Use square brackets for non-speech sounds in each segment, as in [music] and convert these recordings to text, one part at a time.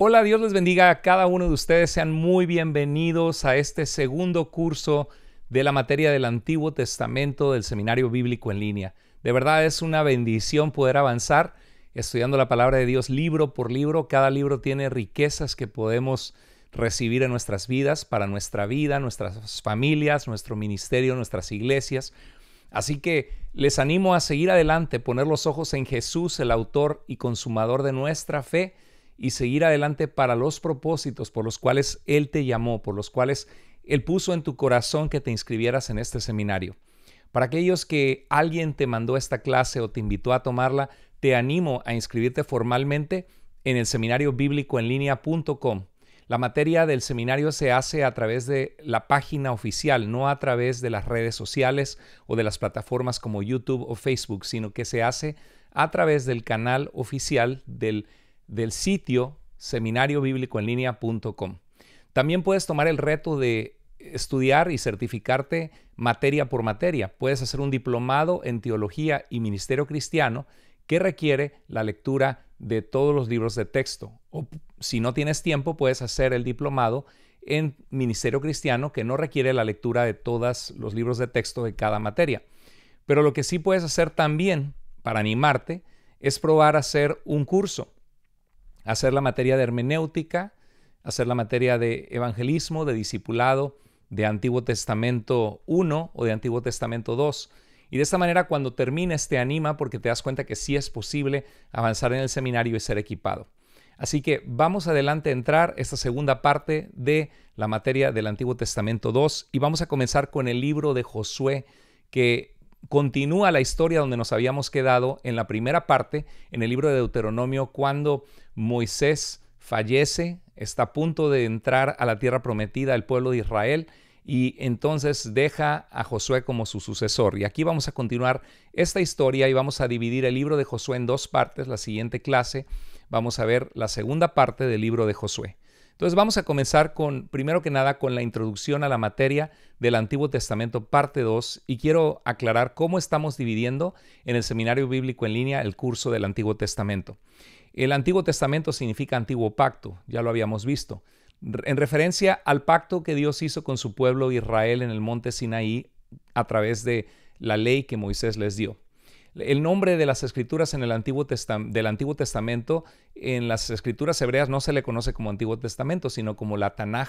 Hola, Dios les bendiga a cada uno de ustedes. Sean muy bienvenidos a este segundo curso de la materia del Antiguo Testamento del Seminario Bíblico en línea. De verdad es una bendición poder avanzar estudiando la palabra de Dios libro por libro. Cada libro tiene riquezas que podemos recibir en nuestras vidas, para nuestra vida, nuestras familias, nuestro ministerio, nuestras iglesias. Así que les animo a seguir adelante, poner los ojos en Jesús, el autor y consumador de nuestra fe y seguir adelante para los propósitos por los cuales Él te llamó, por los cuales Él puso en tu corazón que te inscribieras en este seminario. Para aquellos que alguien te mandó esta clase o te invitó a tomarla, te animo a inscribirte formalmente en el seminario bíblico en línea.com. La materia del seminario se hace a través de la página oficial, no a través de las redes sociales o de las plataformas como YouTube o Facebook, sino que se hace a través del canal oficial del del sitio seminariobiblicoenlinea.com. También puedes tomar el reto de estudiar y certificarte materia por materia. Puedes hacer un diplomado en teología y ministerio cristiano que requiere la lectura de todos los libros de texto. O si no tienes tiempo, puedes hacer el diplomado en ministerio cristiano que no requiere la lectura de todos los libros de texto de cada materia. Pero lo que sí puedes hacer también para animarte es probar a hacer un curso hacer la materia de hermenéutica, hacer la materia de evangelismo, de discipulado, de Antiguo Testamento 1 o de Antiguo Testamento 2. Y de esta manera cuando termines te anima porque te das cuenta que sí es posible avanzar en el seminario y ser equipado. Así que vamos adelante a entrar esta segunda parte de la materia del Antiguo Testamento 2 y vamos a comenzar con el libro de Josué que continúa la historia donde nos habíamos quedado en la primera parte, en el libro de Deuteronomio, cuando Moisés fallece, está a punto de entrar a la tierra prometida al pueblo de Israel y entonces deja a Josué como su sucesor. Y aquí vamos a continuar esta historia y vamos a dividir el libro de Josué en dos partes. La siguiente clase vamos a ver la segunda parte del libro de Josué. Entonces vamos a comenzar con, primero que nada, con la introducción a la materia del Antiguo Testamento, parte 2, y quiero aclarar cómo estamos dividiendo en el Seminario Bíblico en línea el curso del Antiguo Testamento. El Antiguo Testamento significa antiguo pacto, ya lo habíamos visto, en referencia al pacto que Dios hizo con su pueblo Israel en el monte Sinaí a través de la ley que Moisés les dio. El nombre de las escrituras en el Antiguo del Antiguo Testamento, en las escrituras hebreas no se le conoce como Antiguo Testamento, sino como la Tanaj,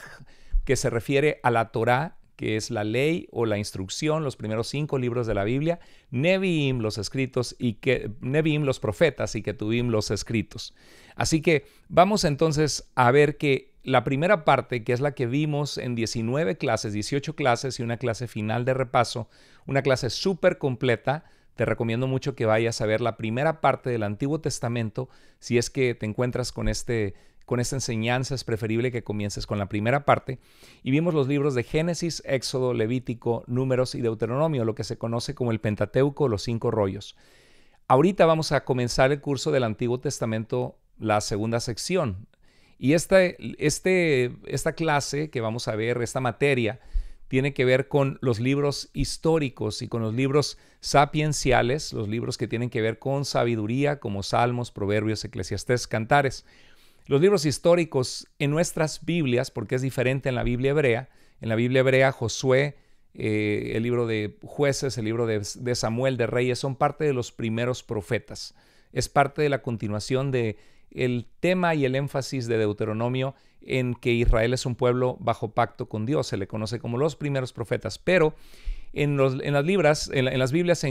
que se refiere a la Torá que es la ley o la instrucción, los primeros cinco libros de la Biblia, Nevi'im los escritos y que los profetas y que tuvimos los escritos. Así que vamos entonces a ver que la primera parte, que es la que vimos en 19 clases, 18 clases y una clase final de repaso, una clase súper completa, te recomiendo mucho que vayas a ver la primera parte del Antiguo Testamento si es que te encuentras con este con esta enseñanza es preferible que comiences con la primera parte y vimos los libros de Génesis, Éxodo, Levítico, Números y Deuteronomio, lo que se conoce como el Pentateuco, los cinco rollos. Ahorita vamos a comenzar el curso del Antiguo Testamento, la segunda sección. Y esta, este, esta clase que vamos a ver, esta materia, tiene que ver con los libros históricos y con los libros sapienciales, los libros que tienen que ver con sabiduría, como Salmos, Proverbios, Eclesiastés, Cantares. Los libros históricos en nuestras Biblias, porque es diferente en la Biblia hebrea, en la Biblia hebrea Josué, eh, el libro de jueces, el libro de, de Samuel, de Reyes, son parte de los primeros profetas. Es parte de la continuación de el tema y el énfasis de Deuteronomio en que Israel es un pueblo bajo pacto con Dios, se le conoce como los primeros profetas, pero en, las libras, en, las Biblias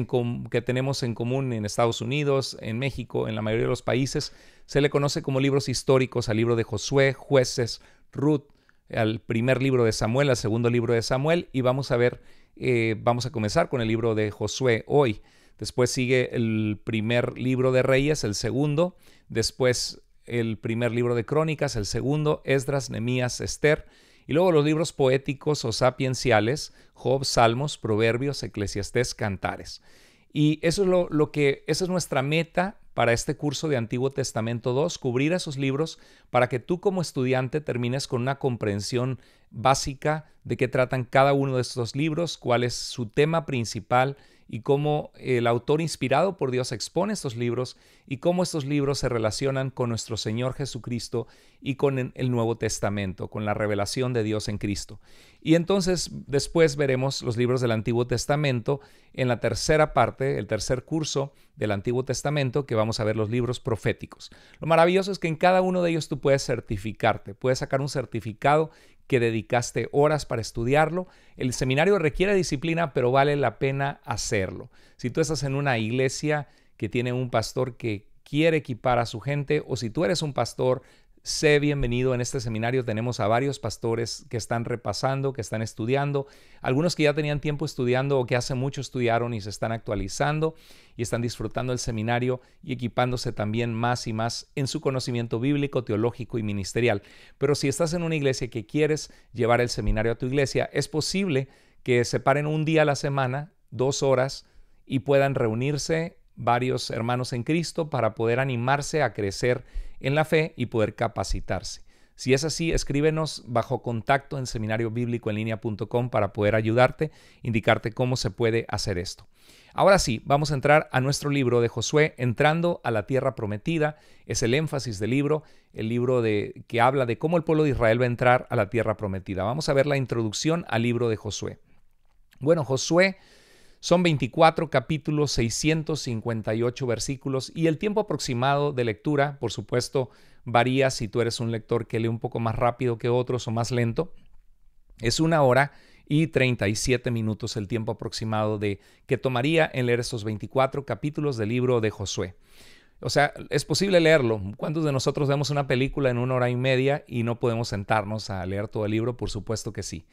que tenemos en común en Estados Unidos, en México, en la mayoría de los países, se le conoce como libros históricos al libro de Josué, Jueces, Ruth, al primer libro de Samuel, al segundo libro de Samuel, y vamos a ver, eh, vamos a comenzar con el libro de Josué hoy. Después sigue el primer libro de Reyes, el segundo, después el primer libro de Crónicas, el segundo, Esdras, Nemías, Esther y luego los libros poéticos o sapienciales, Job, Salmos, Proverbios, Eclesiastés, Cantares. Y eso es lo, que, esa es nuestra meta para este curso de Antiguo Testamento 2, cubrir esos libros para que tú como estudiante termines con una comprensión básica de qué tratan cada uno de estos libros, cuál es su tema principal y cómo el autor inspirado por Dios expone estos libros y cómo estos libros se relacionan con nuestro Señor Jesucristo y con el Nuevo Testamento, con la revelación de Dios en Cristo. Y entonces después veremos los libros del Antiguo Testamento en la tercera parte, el tercer curso del Antiguo Testamento, que vamos a ver los libros proféticos. Lo maravilloso es que en cada uno de ellos tú puedes certificarte, puedes sacar un certificado que dedicaste horas para estudiarlo. El seminario requiere disciplina, pero vale la pena hacerlo. Si tú estás en una iglesia que tiene un pastor que quiere equipar a su gente o si tú eres un pastor sé bienvenido. En este seminario tenemos a varios pastores que están repasando, que están estudiando, algunos que ya tenían tiempo estudiando o que hace mucho estudiaron y se están actualizando y están disfrutando el seminario y equipándose también más y más en su conocimiento bíblico, teológico y ministerial. Pero si estás en una iglesia que quieres llevar el seminario a tu iglesia, es posible que separen un día a la semana, dos horas, y puedan reunirse varios hermanos en Cristo para poder animarse a crecer en la fe y poder capacitarse. Si es así, escríbenos bajo contacto en línea.com para poder ayudarte, indicarte cómo se puede hacer esto. Ahora sí, vamos a entrar a nuestro libro de Josué, Entrando a la Tierra Prometida. Es el énfasis del libro, el libro de, que habla de cómo el pueblo de Israel va a entrar a la Tierra Prometida. Vamos a ver la introducción al libro de Josué. Bueno, Josué son 24 capítulos, 658 versículos y el tiempo aproximado de lectura, por supuesto, varía si tú eres un lector que lee un poco más rápido que otros o más lento. Es una hora y 37 minutos el tiempo aproximado de que tomaría en leer esos 24 capítulos del libro de Josué. O sea, es posible leerlo. ¿Cuántos de nosotros vemos una película en una hora y media y no podemos sentarnos a leer todo el libro? Por supuesto que sí.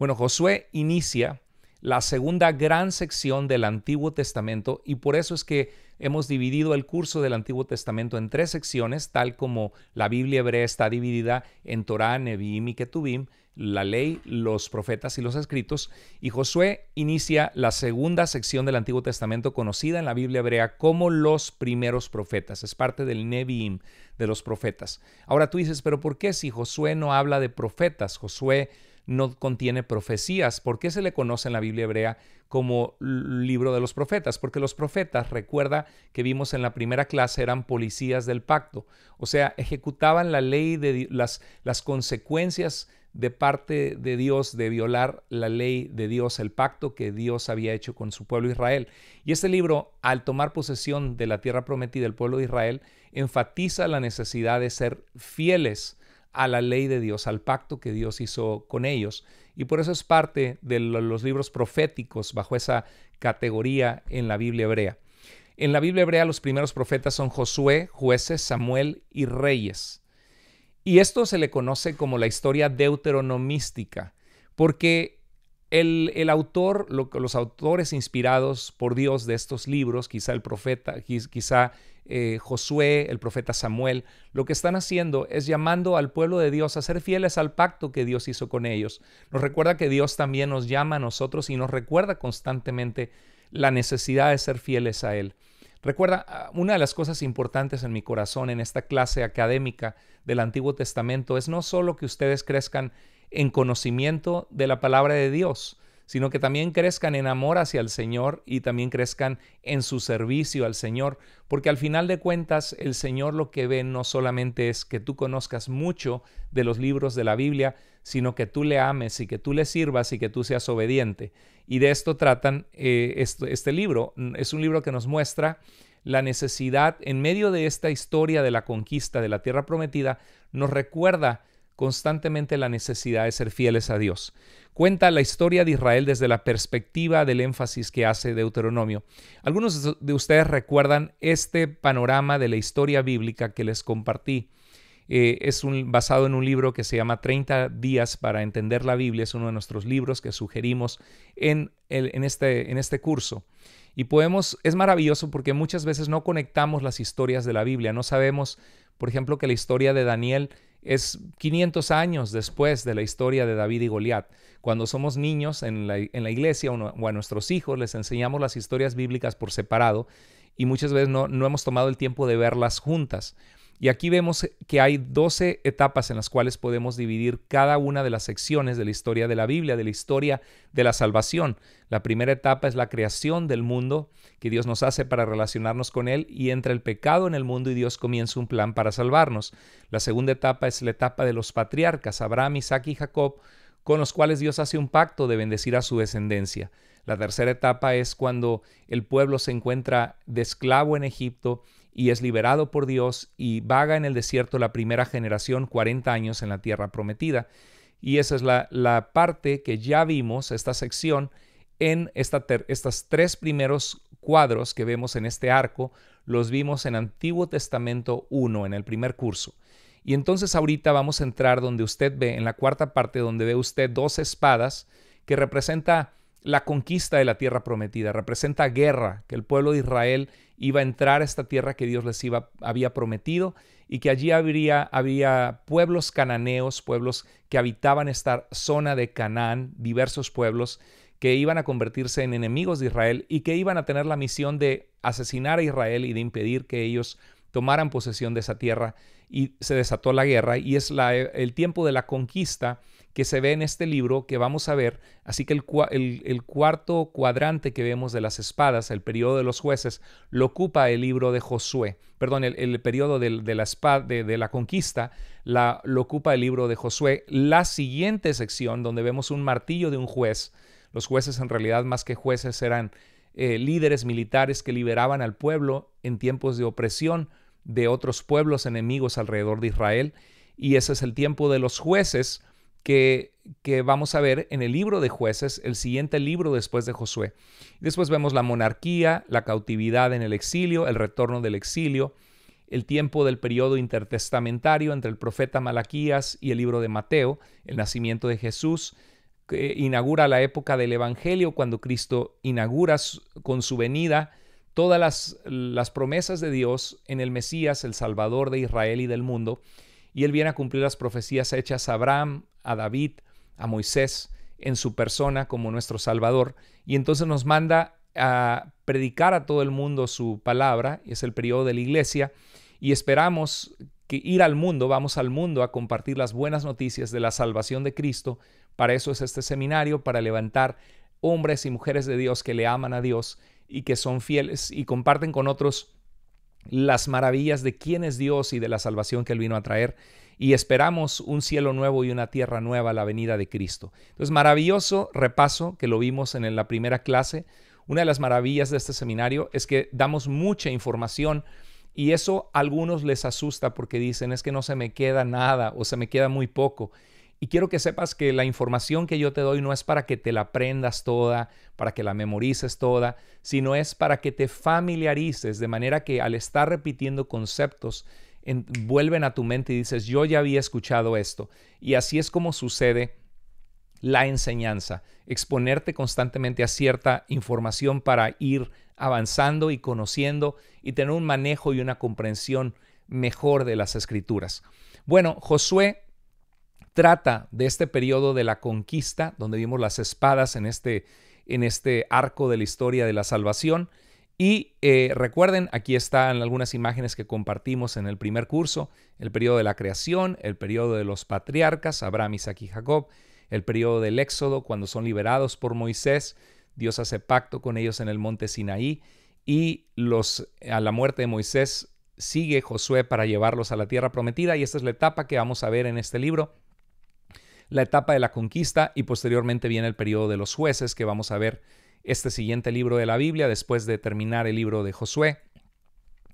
Bueno, Josué inicia la segunda gran sección del Antiguo Testamento y por eso es que hemos dividido el curso del Antiguo Testamento en tres secciones, tal como la Biblia hebrea está dividida en Torah, Nevi'im y Ketuvim, la ley, los profetas y los escritos, y Josué inicia la segunda sección del Antiguo Testamento conocida en la Biblia hebrea como los primeros profetas, es parte del Nevi'im de los profetas. Ahora tú dices, pero ¿por qué si Josué no habla de profetas? Josué no contiene profecías. ¿Por qué se le conoce en la Biblia hebrea como libro de los profetas? Porque los profetas, recuerda que vimos en la primera clase, eran policías del pacto. O sea, ejecutaban la ley de las, las consecuencias de parte de Dios de violar la ley de Dios, el pacto que Dios había hecho con su pueblo Israel. Y este libro, al tomar posesión de la tierra prometida del pueblo de Israel, enfatiza la necesidad de ser fieles a la ley de Dios, al pacto que Dios hizo con ellos. Y por eso es parte de los libros proféticos bajo esa categoría en la Biblia hebrea. En la Biblia hebrea los primeros profetas son Josué, jueces, Samuel y reyes. Y esto se le conoce como la historia deuteronomística, porque el, autor, los autores inspirados por Dios de estos libros, quizá el profeta, quizá eh, Josué, el profeta Samuel, lo que están haciendo es llamando al pueblo de Dios a ser fieles al pacto que Dios hizo con ellos. Nos recuerda que Dios también nos llama a nosotros y nos recuerda constantemente la necesidad de ser fieles a Él. Recuerda, ah, una de las cosas importantes en mi corazón en esta clase académica del Antiguo Testamento es no solo que ustedes crezcan en conocimiento de la palabra de Dios, sino que también crezcan en amor hacia el Señor y también crezcan en su servicio al Señor, porque al final de cuentas el Señor lo que ve no solamente es que tú conozcas mucho de los libros de la Biblia, sino que tú le ames y que tú le sirvas y que tú seas obediente. Y de esto tratan eh, este libro. Es un libro que nos muestra la necesidad en medio de esta historia de la conquista de la tierra prometida, nos recuerda constantemente la necesidad de ser fieles a Dios. Cuenta la historia de Israel desde la perspectiva del énfasis que hace Deuteronomio. Algunos de ustedes recuerdan este panorama de la historia bíblica que les compartí. Eh, es un, basado en un libro que se llama 30 días para entender la Biblia. Es uno de nuestros libros que sugerimos en, en, este, en este curso. Y podemos, es maravilloso porque muchas veces no conectamos las historias de la Biblia. No sabemos, por ejemplo, que la historia de Daniel es 500 años después de la historia de David y Goliat. Cuando somos niños en la, en la iglesia o, a nuestros hijos les enseñamos las historias bíblicas por separado y muchas veces no, no hemos tomado el tiempo de verlas juntas. Y aquí vemos que hay 12 etapas en las cuales podemos dividir cada una de las secciones de la historia de la Biblia, de la historia de la salvación. La primera etapa es la creación del mundo que Dios nos hace para relacionarnos con Él y entra el pecado en el mundo y Dios comienza un plan para salvarnos. La segunda etapa es la etapa de los patriarcas, Abraham, Isaac y Jacob, con los cuales Dios hace un pacto de bendecir a su descendencia. La tercera etapa es cuando el pueblo se encuentra de esclavo en Egipto y es liberado por Dios y vaga en el desierto la primera generación 40 años en la tierra prometida. Y esa es la, parte que ya vimos, esta sección, en esta estos tres primeros cuadros que vemos en este arco, los vimos en Antiguo Testamento 1, en el primer curso. Y entonces ahorita vamos a entrar donde usted ve, en la cuarta parte, donde ve usted dos espadas que representa la conquista de la tierra prometida, representa guerra que el pueblo de Israel iba a entrar a esta tierra que Dios les iba, había prometido y que allí habría, había pueblos cananeos, pueblos que habitaban esta zona de Canaán, diversos pueblos que iban a convertirse en enemigos de Israel y que iban a tener la misión de asesinar a Israel y de impedir que ellos tomaran posesión de esa tierra y se desató la guerra y es la, el tiempo de la conquista que se ve en este libro que vamos a ver. Así que el, cuarto cuadrante que vemos de las espadas, el periodo de los jueces, lo ocupa el libro de Josué. Perdón, el, periodo de, la espada, de, la conquista, la, lo ocupa el libro de Josué. La siguiente sección, donde vemos un martillo de un juez, los jueces en realidad más que jueces eran eh, líderes militares que liberaban al pueblo en tiempos de opresión de otros pueblos enemigos alrededor de Israel. Y ese es el tiempo de los jueces que, vamos a ver en el libro de jueces, el siguiente libro después de Josué. Después vemos la monarquía, la cautividad en el exilio, el retorno del exilio, el tiempo del periodo intertestamentario entre el profeta Malaquías y el libro de Mateo, el nacimiento de Jesús, que inaugura la época del Evangelio cuando Cristo inaugura con su venida todas las, las, promesas de Dios en el Mesías, el Salvador de Israel y del mundo, y él viene a cumplir las profecías hechas a Abraham, a David, a Moisés en su persona como nuestro Salvador, y entonces nos manda a predicar a todo el mundo su palabra, y es el periodo de la iglesia, y esperamos que ir al mundo, vamos al mundo a compartir las buenas noticias de la salvación de Cristo, para eso es este seminario, para levantar hombres y mujeres de Dios que le aman a Dios y que son fieles y comparten con otros las maravillas de quién es Dios y de la salvación que Él vino a traer y esperamos un cielo nuevo y una tierra nueva, la venida de Cristo. Entonces, maravilloso repaso que lo vimos en la primera clase. Una de las maravillas de este seminario es que damos mucha información y eso a algunos les asusta porque dicen es que no se me queda nada o se me queda muy poco. Y quiero que sepas que la información que yo te doy no es para que te la aprendas toda, para que la memorices toda, sino es para que te familiarices de manera que al estar repitiendo conceptos vuelven a tu mente y dices, yo ya había escuchado esto. Y así es como sucede la enseñanza, exponerte constantemente a cierta información para ir avanzando y conociendo y tener un manejo y una comprensión mejor de las escrituras. Bueno, Josué trata de este periodo de la conquista, donde vimos las espadas en este, en este arco de la historia de la salvación, y eh, recuerden, aquí están algunas imágenes que compartimos en el primer curso, el periodo de la creación, el periodo de los patriarcas, Abraham, Isaac y Jacob, el periodo del Éxodo, cuando son liberados por Moisés, Dios hace pacto con ellos en el monte Sinaí, y los, a la muerte de Moisés sigue Josué para llevarlos a la tierra prometida, y esta es la etapa que vamos a ver en este libro, la etapa de la conquista, y posteriormente viene el periodo de los jueces que vamos a ver este siguiente libro de la Biblia después de terminar el libro de Josué.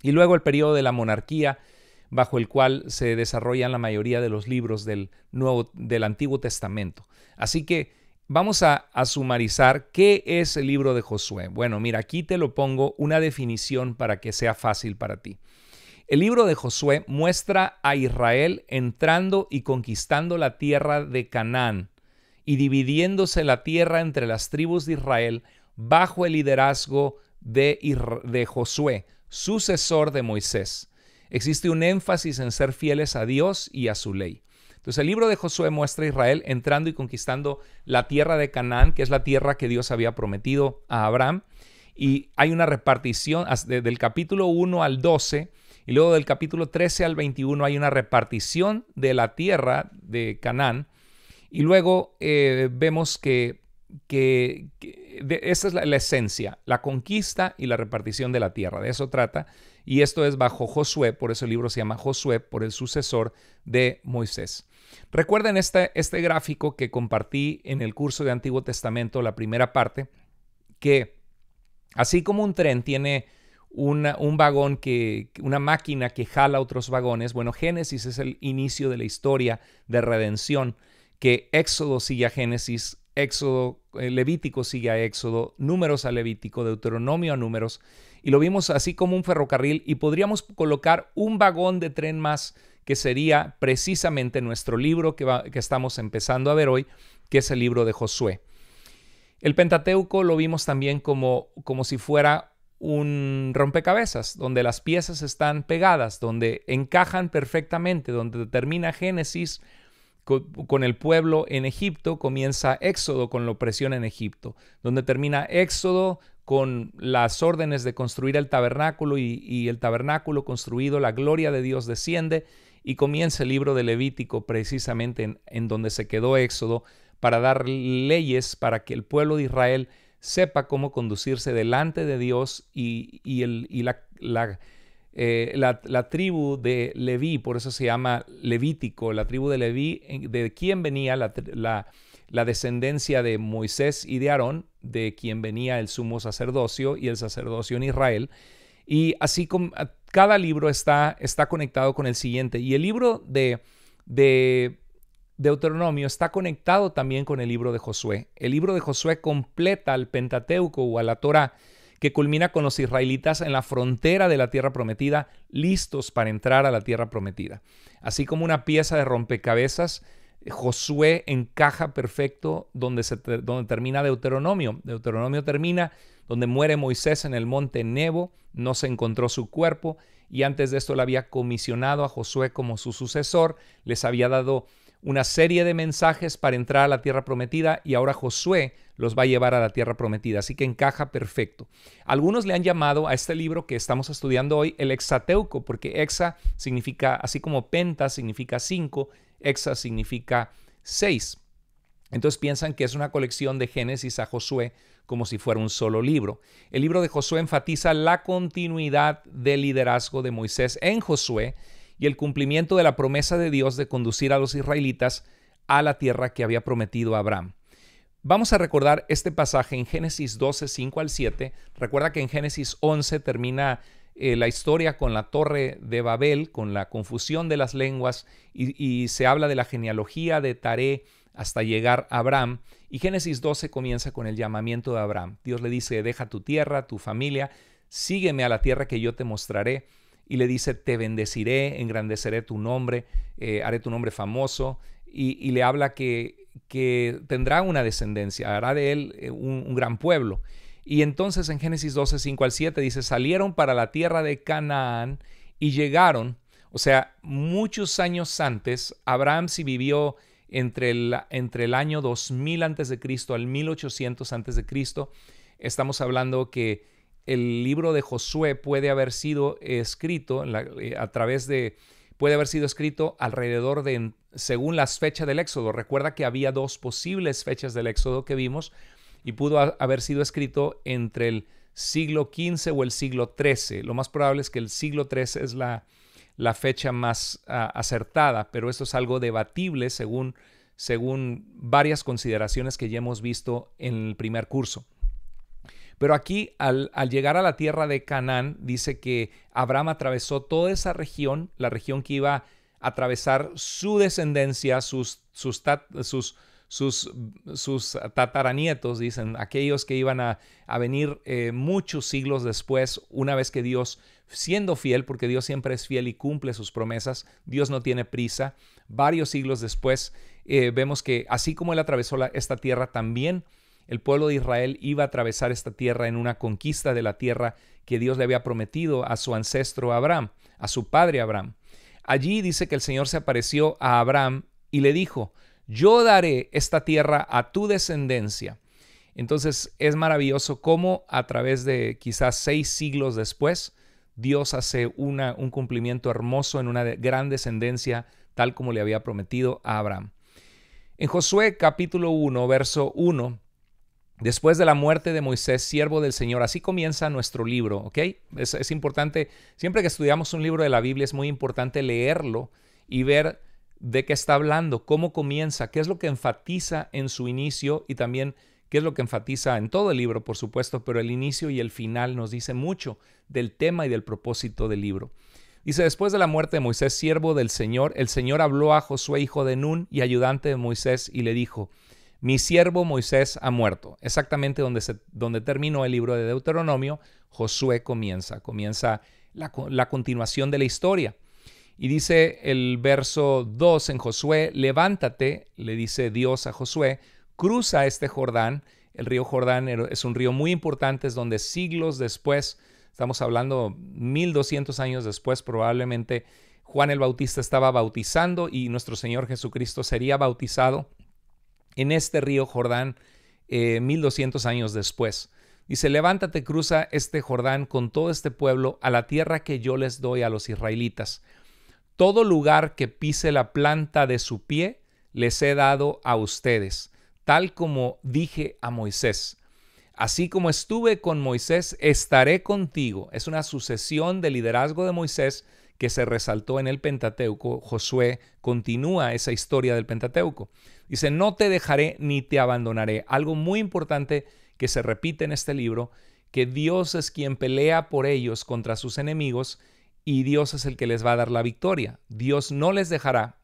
Y luego el periodo de la monarquía, bajo el cual se desarrollan la mayoría de los libros del, Nuevo, del Antiguo Testamento. Así que vamos a, a, sumarizar qué es el libro de Josué. Bueno, mira, aquí te lo pongo una definición para que sea fácil para ti. El libro de Josué muestra a Israel entrando y conquistando la tierra de Canaán y dividiéndose la tierra entre las tribus de Israel bajo el liderazgo de, de Josué, sucesor de Moisés. Existe un énfasis en ser fieles a Dios y a su ley. Entonces el libro de Josué muestra a Israel entrando y conquistando la tierra de Canaán, que es la tierra que Dios había prometido a Abraham. Y hay una repartición del capítulo 1 al 12 y luego del capítulo 13 al 21 hay una repartición de la tierra de Canaán. Y luego eh, vemos que, que esa es la, esencia, la conquista y la repartición de la tierra, de eso trata. Y esto es bajo Josué, por eso el libro se llama Josué, por el sucesor de Moisés. Recuerden este, este gráfico que compartí en el curso de Antiguo Testamento, la primera parte, que así como un tren tiene un vagón que, una máquina que jala otros vagones. Bueno, Génesis es el inicio de la historia de redención, que Éxodo sigue a Génesis, Éxodo, eh, Levítico sigue a Éxodo, Números a Levítico, Deuteronomio a Números, y lo vimos así como un ferrocarril y podríamos colocar un vagón de tren más que sería precisamente nuestro libro que, que estamos empezando a ver hoy, que es el libro de Josué. El Pentateuco lo vimos también como, como si fuera un rompecabezas, donde las piezas están pegadas, donde encajan perfectamente, donde termina Génesis, con, el pueblo en Egipto, comienza Éxodo con la opresión en Egipto, donde termina Éxodo con las órdenes de construir el tabernáculo y, el tabernáculo construido, la gloria de Dios desciende y comienza el libro de Levítico precisamente en, donde se quedó Éxodo para dar leyes para que el pueblo de Israel sepa cómo conducirse delante de Dios y, el, y la, eh, la, la, tribu de Leví, por eso se llama Levítico, la tribu de Leví, de quién venía la, descendencia de Moisés y de Aarón, de quien venía el sumo sacerdocio y el sacerdocio en Israel. Y así como cada libro está, está conectado con el siguiente. Y el libro de, de Deuteronomio está conectado también con el libro de Josué. El libro de Josué completa al Pentateuco o a la Torah que culmina con los israelitas en la frontera de la tierra prometida, listos para entrar a la tierra prometida. Así como una pieza de rompecabezas, Josué encaja perfecto donde, se, donde termina Deuteronomio. Deuteronomio termina donde muere Moisés en el monte Nebo, no se encontró su cuerpo y antes de esto le había comisionado a Josué como su sucesor, les había dado una serie de mensajes para entrar a la tierra prometida y ahora Josué los va a llevar a la tierra prometida, así que encaja perfecto. Algunos le han llamado a este libro que estamos estudiando hoy el Exateuco, porque hexa significa, así como penta significa cinco, hexa significa seis. Entonces piensan que es una colección de Génesis a Josué como si fuera un solo libro. El libro de Josué enfatiza la continuidad del liderazgo de Moisés en Josué y el cumplimiento de la promesa de Dios de conducir a los israelitas a la tierra que había prometido a Abraham. Vamos a recordar este pasaje en Génesis 12, 5 al 7. Recuerda que en Génesis 11 termina eh, la historia con la torre de Babel, con la confusión de las lenguas, y, y se habla de la genealogía de Taré hasta llegar a Abraham. Y Génesis 12 comienza con el llamamiento de Abraham. Dios le dice, deja tu tierra, tu familia, sígueme a la tierra que yo te mostraré y le dice, te bendeciré, engrandeceré tu nombre, eh, haré tu nombre famoso, y, le habla que, tendrá una descendencia, hará de él eh, un, gran pueblo. Y entonces en Génesis 12, 5 al 7 dice, salieron para la tierra de Canaán y llegaron, o sea, muchos años antes, Abraham si sí vivió entre el, entre el año 2000 antes de Cristo al 1800 antes de Cristo, estamos hablando que el libro de Josué puede haber sido escrito eh, a través de puede haber sido escrito alrededor de según las fechas del Éxodo. Recuerda que había dos posibles fechas del Éxodo que vimos y pudo haber sido escrito entre el siglo XV o el siglo XIII. Lo más probable es que el siglo XIII es la, fecha más acertada, pero esto es algo debatible según, según varias consideraciones que ya hemos visto en el primer curso. Pero aquí, al, llegar a la tierra de Canaán, dice que Abraham atravesó toda esa región, la región que iba a atravesar su descendencia, sus, sus, sus, sus, tataranietos, dicen, aquellos que iban a, venir eh, muchos siglos después, una vez que Dios, siendo fiel, porque Dios siempre es fiel y cumple sus promesas, Dios no tiene prisa, varios siglos después eh, vemos que así como Él atravesó esta tierra, también el pueblo de Israel iba a atravesar esta tierra en una conquista de la tierra que Dios le había prometido a su ancestro Abraham, a su padre Abraham. Allí dice que el Señor se apareció a Abraham y le dijo, yo daré esta tierra a tu descendencia. Entonces es maravilloso cómo a través de quizás seis siglos después, Dios hace una, un cumplimiento hermoso en una gran descendencia, tal como le había prometido a Abraham. En Josué capítulo 1, verso 1, Después de la muerte de Moisés, siervo del Señor, así comienza nuestro libro, ¿ok? Es, importante, siempre que estudiamos un libro de la Biblia es muy importante leerlo y ver de qué está hablando, cómo comienza, qué es lo que enfatiza en su inicio y también qué es lo que enfatiza en todo el libro, por supuesto, pero el inicio y el final nos dice mucho del tema y del propósito del libro. Dice, después de la muerte de Moisés, siervo del Señor, el Señor habló a Josué, hijo de Nun y ayudante de Moisés, y le dijo, mi siervo Moisés ha muerto. Exactamente donde, donde terminó el libro de Deuteronomio, Josué comienza, comienza la, la continuación de la historia. Y dice el verso 2 en Josué, levántate, le dice Dios a Josué, cruza este Jordán. El río Jordán er, es un río muy importante, es donde siglos después, estamos hablando 1200 años después probablemente, Juan el Bautista estaba bautizando y nuestro Señor Jesucristo sería bautizado en este río Jordán eh, mil 1200 años después. Dice, levántate, cruza este Jordán con todo este pueblo a la tierra que yo les doy a los israelitas. Todo lugar que pise la planta de su pie les he dado a ustedes, tal como dije a Moisés. Así como estuve con Moisés, estaré contigo. Es una sucesión de liderazgo de Moisés que se resaltó en el Pentateuco, Josué continúa esa historia del Pentateuco. Dice, no te dejaré ni te abandonaré. Algo muy importante que se repite en este libro, que Dios es quien pelea por ellos contra sus enemigos y Dios es el que les va a dar la victoria. Dios no les dejará.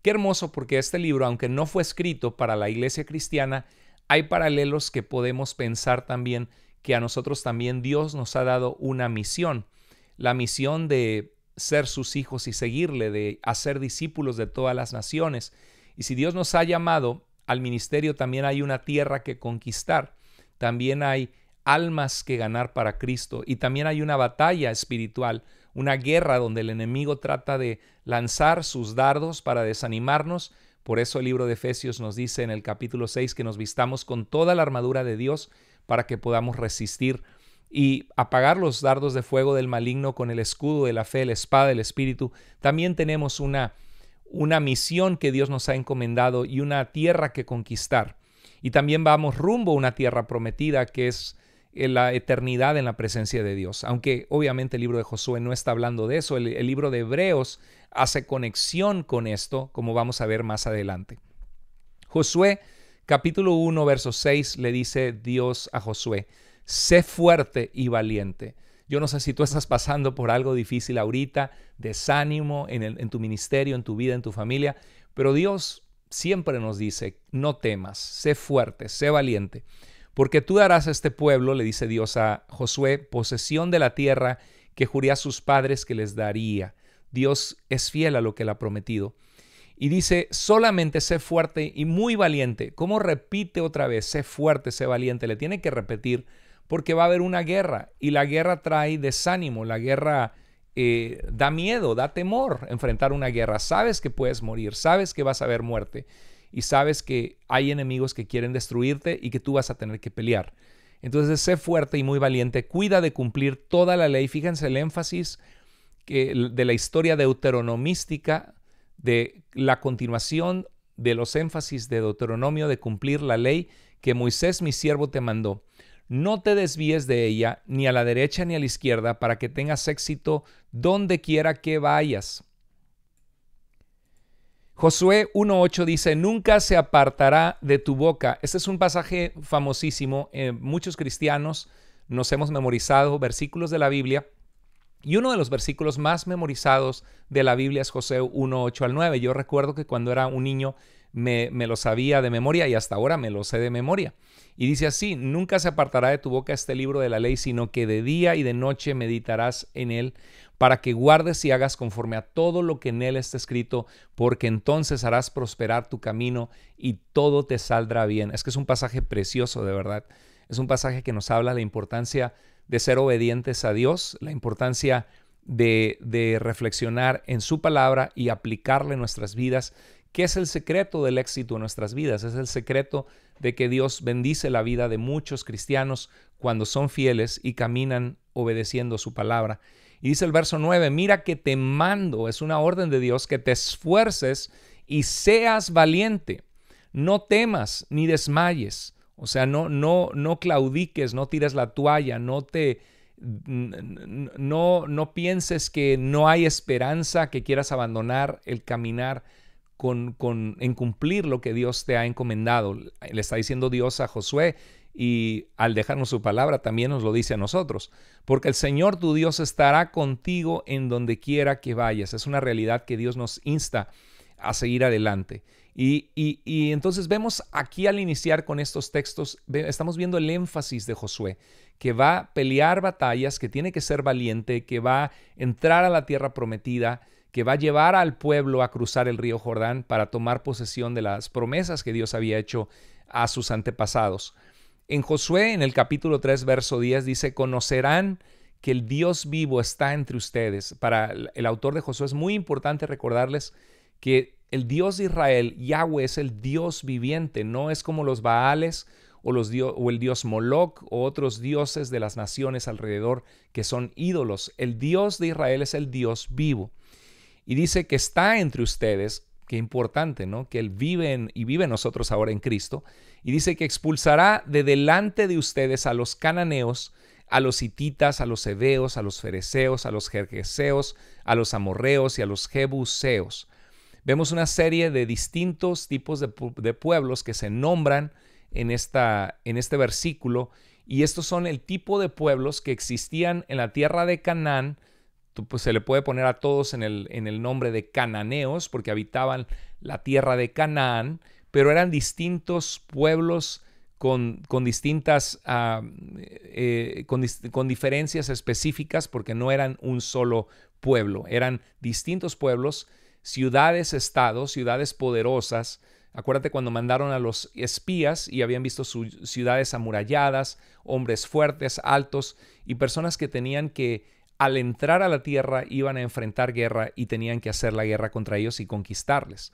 Qué hermoso porque este libro, aunque no fue escrito para la iglesia cristiana, hay paralelos que podemos pensar también que a nosotros también Dios nos ha dado una misión, la misión de ser sus hijos y seguirle, de hacer discípulos de todas las naciones. Y si Dios nos ha llamado al ministerio, también hay una tierra que conquistar, también hay almas que ganar para Cristo y también hay una batalla espiritual, una guerra donde el enemigo trata de lanzar sus dardos para desanimarnos. Por eso el libro de Efesios nos dice en el capítulo 6 que nos vistamos con toda la armadura de Dios para que podamos resistir y apagar los dardos de fuego del maligno con el escudo de la fe, la espada del Espíritu, también tenemos una, una misión que Dios nos ha encomendado y una tierra que conquistar. Y también vamos rumbo a una tierra prometida que es eh, la eternidad en la presencia de Dios. Aunque obviamente el libro de Josué no está hablando de eso, el, el, libro de Hebreos hace conexión con esto, como vamos a ver más adelante. Josué capítulo 1, verso 6 le dice Dios a Josué, sé fuerte y valiente. Yo no sé si tú estás pasando por algo difícil ahorita, desánimo en, tu ministerio, en tu vida, en tu familia, pero Dios siempre nos dice, no temas, sé fuerte, sé valiente, porque tú darás a este pueblo, le dice Dios a Josué, posesión de la tierra que juré a sus padres que les daría. Dios es fiel a lo que le ha prometido. Y dice, solamente sé fuerte y muy valiente. ¿Cómo repite otra vez? Sé fuerte, sé valiente. Le tiene que repetir porque va a haber una guerra y la guerra trae desánimo, la guerra eh, da miedo, da temor enfrentar una guerra. Sabes que puedes morir, sabes que vas a haber muerte y sabes que hay enemigos que quieren destruirte y que tú vas a tener que pelear. Entonces sé fuerte y muy valiente, cuida de cumplir toda la ley. Fíjense el énfasis que, de la historia deuteronomística, de la continuación de los énfasis de Deuteronomio de cumplir la ley que Moisés mi siervo te mandó. No te desvíes de ella, ni a la derecha ni a la izquierda, para que tengas éxito donde quiera que vayas. Josué 1.8 dice, nunca se apartará de tu boca. Este es un pasaje famosísimo. Eh, muchos cristianos nos hemos memorizado versículos de la Biblia. Y uno de los versículos más memorizados de la Biblia es José 1.8 al 9. Yo recuerdo que cuando era un niño me lo sabía de memoria y hasta ahora me lo sé de memoria. Y dice así, nunca se apartará de tu boca este libro de la ley, sino que de día y de noche meditarás en él, para que guardes y hagas conforme a todo lo que en él está escrito, porque entonces harás prosperar tu camino y todo te saldrá bien. Es que es un pasaje precioso, de verdad. Es un pasaje que nos habla de la importancia de ser obedientes a Dios, la importancia de, de reflexionar en su palabra y aplicarle nuestras vidas ¿Qué es el secreto del éxito en nuestras vidas? Es el secreto de que Dios bendice la vida de muchos cristianos cuando son fieles y caminan obedeciendo su palabra. Y dice el verso 9, mira que te mando, es una orden de Dios, que te esfuerces y seas valiente. No temas ni desmayes. O sea, no, no, no claudiques, no tires la toalla, no te, no, no pienses que no hay esperanza, que quieras abandonar el caminar con, en cumplir lo que Dios te ha encomendado. Le está diciendo Dios a Josué y al dejarnos su palabra también nos lo dice a nosotros, porque el Señor tu Dios estará contigo en donde quiera que vayas. Es una realidad que Dios nos insta a seguir adelante. y, entonces vemos aquí al iniciar con estos textos, estamos viendo el énfasis de Josué, que va a pelear batallas, que tiene que ser valiente, que va a entrar a la tierra prometida, que va a llevar al pueblo a cruzar el río Jordán para tomar posesión de las promesas que Dios había hecho a sus antepasados. En Josué, en el capítulo 3, verso 10, dice, conocerán que el Dios vivo está entre ustedes. Para el autor de Josué es muy importante recordarles que el Dios de Israel, Yahweh, es el Dios viviente, no es como los Baales o, los o el dios Moloch o otros dioses de las naciones alrededor que son ídolos. El Dios de Israel es el Dios vivo. Y dice que está entre ustedes, qué importante, ¿no? Que Él vive y vive nosotros ahora en Cristo. Y dice que expulsará de delante de ustedes a los cananeos, a los hititas, a los hebeos, a los fereceos, a los jerjeseos, a los amorreos y a los jebuseos. Vemos una serie de distintos tipos de, pueblos que se nombran en, esta, en este versículo y estos son el tipo de pueblos que existían en la tierra de Canaán pues, se le puede poner a todos en el, en el nombre de cananeos, porque habitaban la tierra de Canaán, pero eran distintos pueblos con, con distintas, ah, eh, con, diferencias específicas, porque no eran un solo pueblo, eran distintos pueblos, ciudades, estados, ciudades poderosas, Acuérdate cuando mandaron a los espías y habían visto sus ciudades amuralladas, hombres fuertes, altos y personas que tenían que al entrar a la tierra iban a enfrentar guerra y tenían que hacer la guerra contra ellos y conquistarles.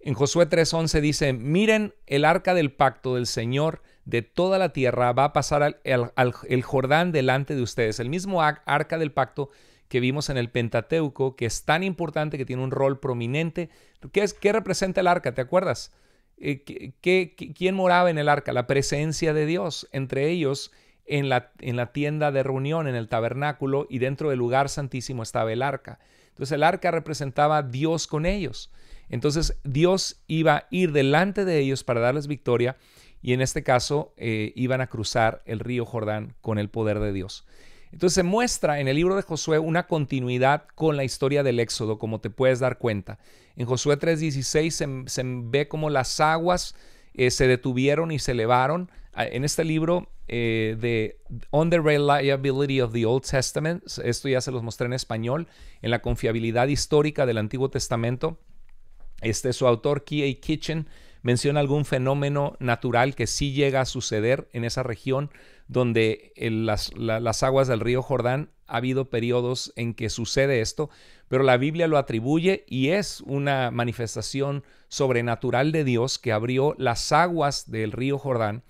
En Josué 3:11 dice, miren, el arca del pacto del Señor de toda la tierra va a pasar al, el Jordán delante de ustedes. El mismo arca del pacto que vimos en el Pentateuco, que es tan importante, que tiene un rol prominente. ¿Qué, es, qué representa el arca? ¿Te acuerdas? Eh, quién moraba en el arca? La presencia de Dios. Entre ellos en la, en la tienda de reunión, en el tabernáculo, y dentro del lugar santísimo estaba el arca. Entonces el arca representaba a Dios con ellos. Entonces Dios iba a ir delante de ellos para darles victoria y en este caso eh, iban a cruzar el río Jordán con el poder de Dios. Entonces se muestra en el libro de Josué una continuidad con la historia del Éxodo, como te puedes dar cuenta. En Josué 3:16 se, se ve como las aguas eh, se detuvieron y se elevaron. En este libro eh, de On the Reliability of the Old Testament, esto ya se los mostré en español, en la confiabilidad histórica del Antiguo Testamento, este su autor, K.A. Kitchen, menciona algún fenómeno natural que sí llega a suceder en esa región donde eh, las, las, aguas del río Jordán ha habido periodos en que sucede esto, pero la Biblia lo atribuye y es una manifestación sobrenatural de Dios que abrió las aguas del río Jordán.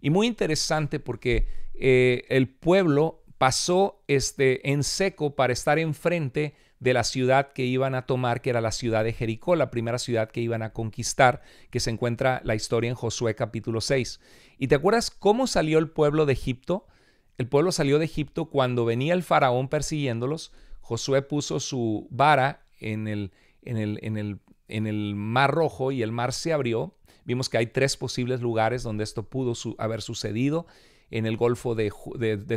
Y muy interesante porque eh, el pueblo pasó este, en seco para estar enfrente de la ciudad que iban a tomar, que era la ciudad de Jericó, la primera ciudad que iban a conquistar, que se encuentra la historia en Josué capítulo 6. ¿Y te acuerdas cómo salió el pueblo de Egipto? El pueblo salió de Egipto cuando venía el faraón persiguiéndolos, Josué puso su vara en el, en el, mar rojo y el mar se abrió. Vimos que hay tres posibles lugares donde esto pudo haber sucedido en el Golfo de,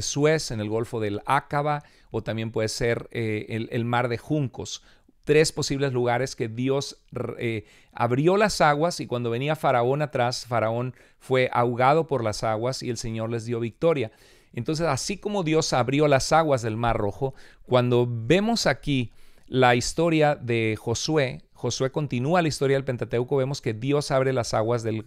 Suez, en el Golfo del Ácaba, o también puede ser eh, el, Mar de Juncos. Tres posibles lugares que Dios eh, abrió las aguas y cuando venía Faraón atrás, Faraón fue ahogado por las aguas y el Señor les dio victoria. Entonces, así como Dios abrió las aguas del Mar Rojo, cuando vemos aquí la historia de Josué, Josué continúa la historia del Pentateuco, vemos que Dios abre las aguas del,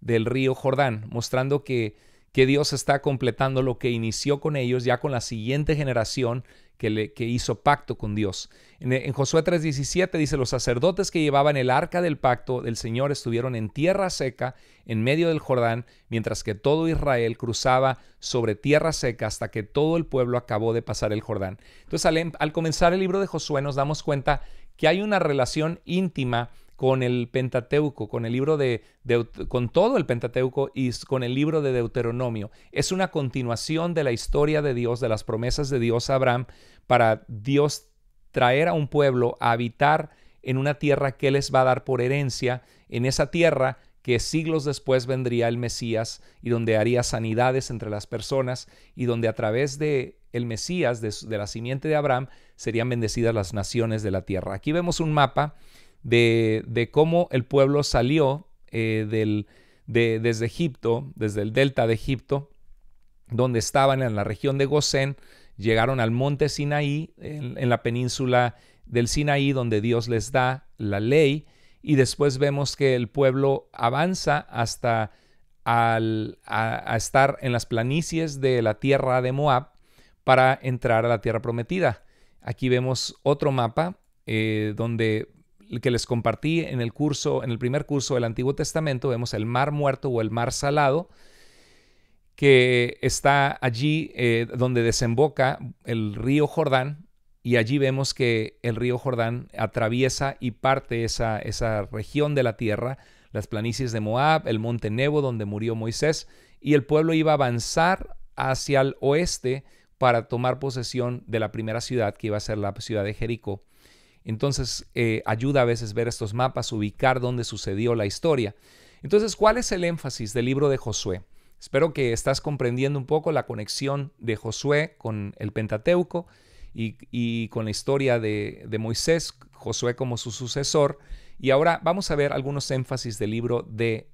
río Jordán, mostrando que, que Dios está completando lo que inició con ellos ya con la siguiente generación que, le, hizo pacto con Dios. En, Josué 3:17 dice, los sacerdotes que llevaban el arca del pacto del Señor estuvieron en tierra seca, en medio del Jordán, mientras que todo Israel cruzaba sobre tierra seca hasta que todo el pueblo acabó de pasar el Jordán. Entonces al em, comenzar el libro de Josué nos damos cuenta que hay una relación íntima con el Pentateuco, con el libro de, con todo el Pentateuco y con el libro de Deuteronomio. Es una continuación de la historia de Dios, de las promesas de Dios a Abraham para Dios traer a un pueblo a habitar en una tierra que les va a dar por herencia, en esa tierra que siglos después vendría el Mesías y donde haría sanidades entre las personas y donde a través de el Mesías, de la simiente de Abraham, serían bendecidas las naciones de la tierra. Aquí vemos un mapa de, cómo el pueblo salió eh, del, desde Egipto, desde el delta de Egipto, donde estaban en la región de Gosén, llegaron al monte Sinaí, en, la península del Sinaí, donde Dios les da la ley, y después vemos que el pueblo avanza hasta al, a, estar en las planicies de la tierra de Moab para entrar a la tierra prometida. Aquí vemos otro mapa eh, donde que les compartí en el curso, en el primer curso del Antiguo Testamento, vemos el mar muerto o el mar salado, que está allí eh, donde desemboca el río Jordán, y allí vemos que el río Jordán atraviesa y parte esa, esa región de la tierra, las planicies de Moab, el monte Nebo donde murió Moisés, y el pueblo iba a avanzar hacia el oeste para tomar posesión de la primera ciudad que iba a ser la ciudad de Jericó entonces eh, ayuda a veces ver estos mapas, ubicar dónde sucedió la historia. Entonces, ¿cuál es el énfasis del libro de Josué? Espero que estás comprendiendo un poco la conexión de Josué con el Pentateuco y, con la historia de, Moisés, Josué como su sucesor. Y ahora vamos a ver algunos énfasis del libro de,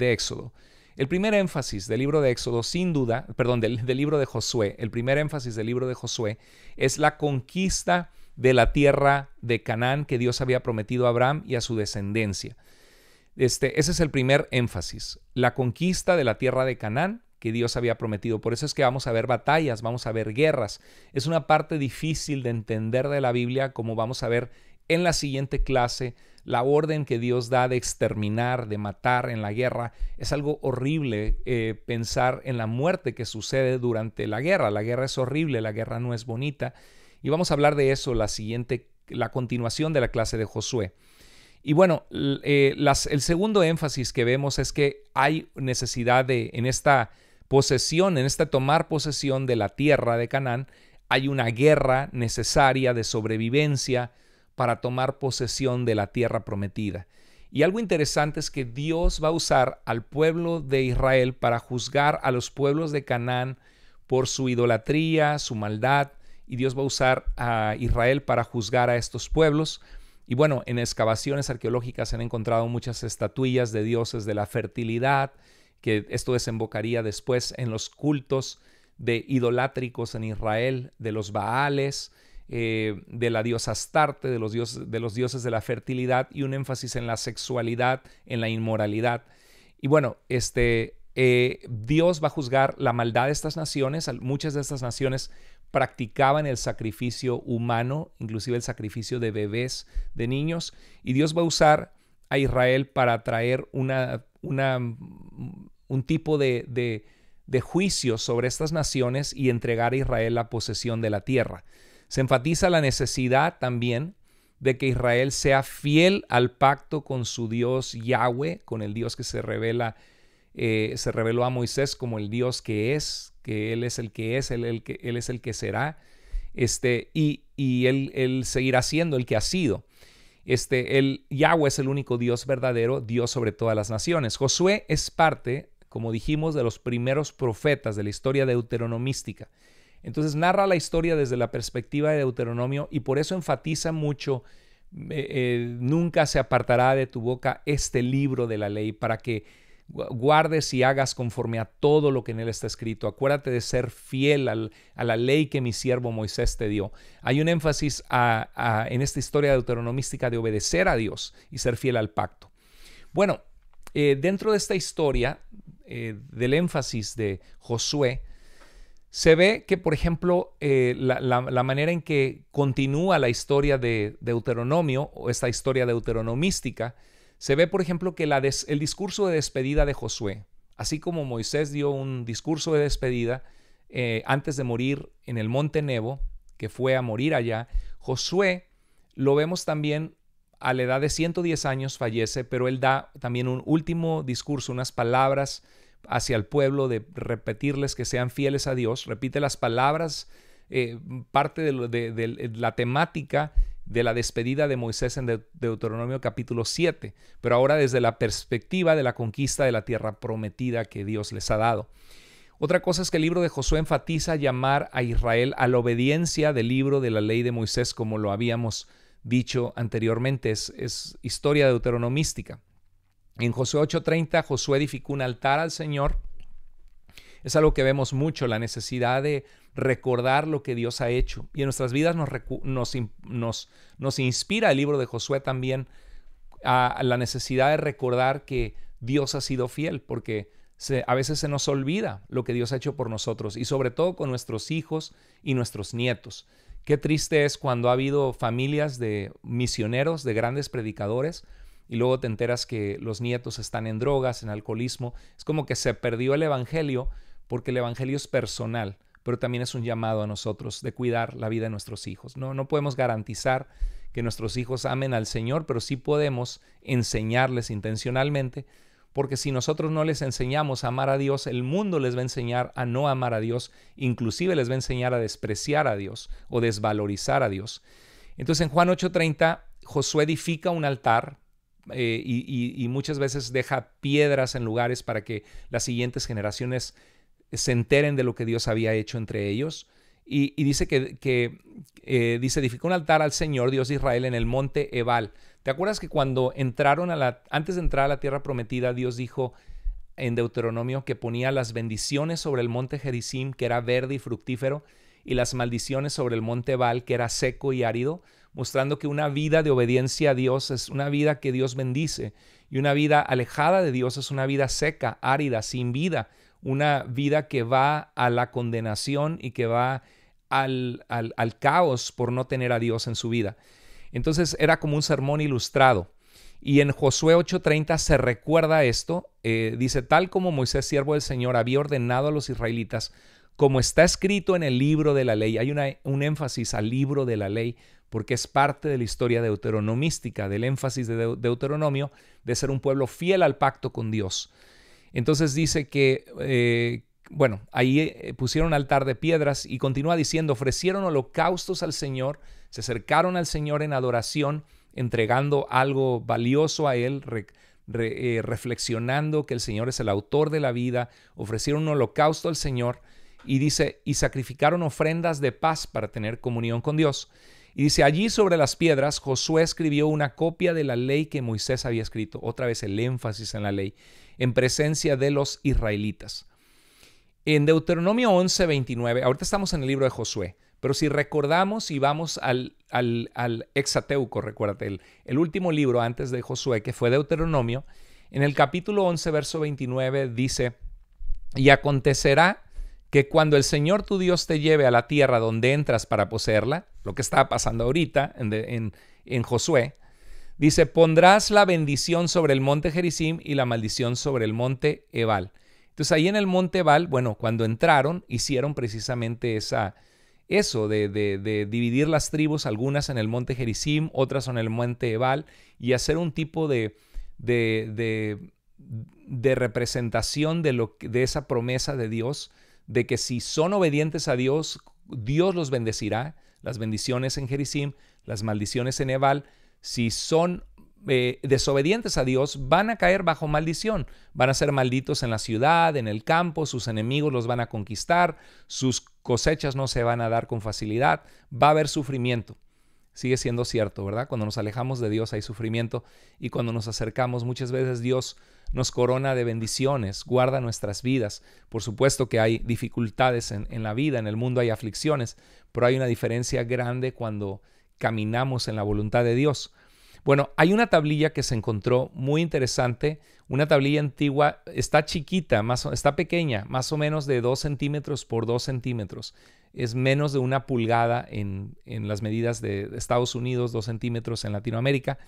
Éxodo. El primer énfasis del libro de Éxodo, sin duda, perdón, del, del libro de Josué, el primer énfasis del libro de Josué es la conquista de la tierra de Canaán que Dios había prometido a Abraham y a su descendencia. Este, ese es el primer énfasis, la conquista de la tierra de Canaán que Dios había prometido. Por eso es que vamos a ver batallas, vamos a ver guerras. Es una parte difícil de entender de la Biblia, como vamos a ver en la siguiente clase. La orden que Dios da de exterminar, de matar en la guerra, es algo horrible eh, pensar en la muerte que sucede durante la guerra. La guerra es horrible, la guerra no es bonita. Y vamos a hablar de eso la siguiente, la continuación de la clase de Josué. Y bueno, eh, el segundo énfasis que vemos es que hay necesidad de, en esta posesión, en esta tomar posesión de la tierra de Canaán, hay una guerra necesaria de sobrevivencia para tomar posesión de la tierra prometida. Y algo interesante es que Dios va a usar al pueblo de Israel para juzgar a los pueblos de Canaán por su idolatría, su maldad, y Dios va a usar a Israel para juzgar a estos pueblos. Y bueno, en excavaciones arqueológicas se han encontrado muchas estatuillas de dioses de la fertilidad, que esto desembocaría después en los cultos de idolátricos en Israel, de los Baales, eh, de la diosa Astarte, de los, dioses, de los dioses de la fertilidad y un énfasis en la sexualidad, en la inmoralidad. Y bueno, este, eh, Dios va a juzgar la maldad de estas naciones. Muchas de estas naciones practicaban el sacrificio humano, inclusive el sacrificio de bebés, de niños, y Dios va a usar a Israel para traer una, mm, un tipo de, juicio sobre estas naciones y entregar a Israel la posesión de la tierra. Se enfatiza la necesidad también de que Israel sea fiel al pacto con su Dios Yahweh, con el Dios que se revela, eh, se reveló a Moisés como el Dios que es, que Él es el que es, Él, el que, él es el que será, este, y, y él, seguirá siendo el que ha sido. Este, el Yahweh es el único Dios verdadero, Dios sobre todas las naciones. Josué es parte, como dijimos, de los primeros profetas de la historia deuteronomística. Entonces narra la historia desde la perspectiva de Deuteronomio y por eso enfatiza mucho, eh, eh, nunca se apartará de tu boca este libro de la ley, para que guardes y hagas conforme a todo lo que en él está escrito. Acuérdate de ser fiel a la ley que mi siervo Moisés te dio. Hay un énfasis en esta historia deuteronomística de obedecer a Dios y ser fiel al pacto. Bueno, eh, dentro de esta historia eh, del énfasis de Josué, se ve que, por ejemplo, eh, la, la, manera en que continúa la historia de Deuteronomio o esta historia deuteronomística, se ve, por ejemplo, que el discurso de despedida de Josué, así como Moisés dio un discurso de despedida eh, antes de morir en el monte Nebo, que fue a morir allá, Josué lo vemos también a la edad de 110 años fallece, pero él da también un último discurso, unas palabras hacia el pueblo de repetirles que sean fieles a Dios, repite las palabras, eh, parte de, de, la temática de la despedida de Moisés en Deuteronomio capítulo 7, pero ahora desde la perspectiva de la conquista de la tierra prometida que Dios les ha dado. Otra cosa es que el libro de Josué enfatiza llamar a Israel a la obediencia del libro de la ley de Moisés, como lo habíamos dicho anteriormente, es, es historia deuteronomística. En Josué 8:30, Josué edificó un altar al Señor. Es algo que vemos mucho, la necesidad de recordar lo que Dios ha hecho. Y en nuestras vidas nos, nos, nos, nos inspira el libro de Josué también a la necesidad de recordar que Dios ha sido fiel, porque a veces se nos olvida lo que Dios ha hecho por nosotros y sobre todo con nuestros hijos y nuestros nietos. Qué triste es cuando ha habido familias de misioneros, de grandes predicadores, y luego te enteras que los nietos están en drogas, en alcoholismo. Es como que se perdió el Evangelio porque el Evangelio es personal pero también es un llamado a nosotros de cuidar la vida de nuestros hijos. No, no podemos garantizar que nuestros hijos amen al Señor, pero sí podemos enseñarles intencionalmente, porque si nosotros no les enseñamos a amar a Dios, el mundo les va a enseñar a no amar a Dios, inclusive les va a enseñar a despreciar a Dios o desvalorizar a Dios. Entonces en Juan 8:30, Josué edifica un altar eh, y, y muchas veces deja piedras en lugares para que las siguientes generaciones se enteren de lo que Dios había hecho entre ellos. Y, dice que, eh, dice, edificó un altar al Señor Dios de Israel en el monte Ebal. ¿Te acuerdas que cuando entraron a la, antes de entrar a la tierra prometida, Dios dijo en Deuteronomio que ponía las bendiciones sobre el monte Gerizim, que era verde y fructífero, y las maldiciones sobre el monte Ebal, que era seco y árido, mostrando que una vida de obediencia a Dios es una vida que Dios bendice, y una vida alejada de Dios es una vida seca, árida, sin vida, una vida que va a la condenación y que va al, caos por no tener a Dios en su vida. Entonces era como un sermón ilustrado. Y en Josué 8:30 se recuerda esto. Eh, dice, tal como Moisés, siervo del Señor, había ordenado a los israelitas, como está escrito en el libro de la ley. Hay un énfasis al libro de la ley porque es parte de la historia deuteronomística, del énfasis de Deuteronomio, de ser un pueblo fiel al pacto con Dios. Entonces dice que, eh, bueno, ahí eh, pusieron altar de piedras y continúa diciendo, ofrecieron holocaustos al Señor, se acercaron al Señor en adoración, entregando algo valioso a Él, eh, reflexionando que el Señor es el autor de la vida, ofrecieron un holocausto al Señor y dice, y sacrificaron ofrendas de paz para tener comunión con Dios. Y dice, allí sobre las piedras Josué escribió una copia de la ley que Moisés había escrito, otra vez el énfasis en la ley, en presencia de los israelitas. En Deuteronomio 11, 29, ahorita estamos en el libro de Josué, pero si recordamos y vamos al, al, Exateuco, recuérdate, el, el último libro antes de Josué, que fue Deuteronomio, en el capítulo 11, verso 29 dice, y acontecerá que cuando el Señor tu Dios te lleve a la tierra donde entras para poseerla, lo que está pasando ahorita en, en, en Josué, Dice, pondrás la bendición sobre el monte jericim y la maldición sobre el monte Ebal. Entonces ahí en el monte Ebal, bueno, cuando entraron, hicieron precisamente esa, eso de, de, dividir las tribus, algunas en el monte Gerizim, otras en el monte Ebal, y hacer un tipo de, de, de representación de, lo, de esa promesa de Dios, de que si son obedientes a Dios, Dios los bendecirá, las bendiciones en Gerizim, las maldiciones en Ebal, si son eh, desobedientes a Dios, van a caer bajo maldición. Van a ser malditos en la ciudad, en el campo, sus enemigos los van a conquistar, sus cosechas no se van a dar con facilidad, va a haber sufrimiento. Sigue siendo cierto, ¿verdad? Cuando nos alejamos de Dios hay sufrimiento y cuando nos acercamos muchas veces Dios nos corona de bendiciones, guarda nuestras vidas. Por supuesto que hay dificultades en, en la vida, en el mundo hay aflicciones, pero hay una diferencia grande cuando caminamos en la voluntad de Dios. Bueno, hay una tablilla que se encontró muy interesante, una tablilla antigua, está chiquita, más, está pequeña, más o menos de 2 centímetros por 2 centímetros. Es menos de una pulgada en, las medidas de Estados Unidos, 2 centímetros en Latinoamérica,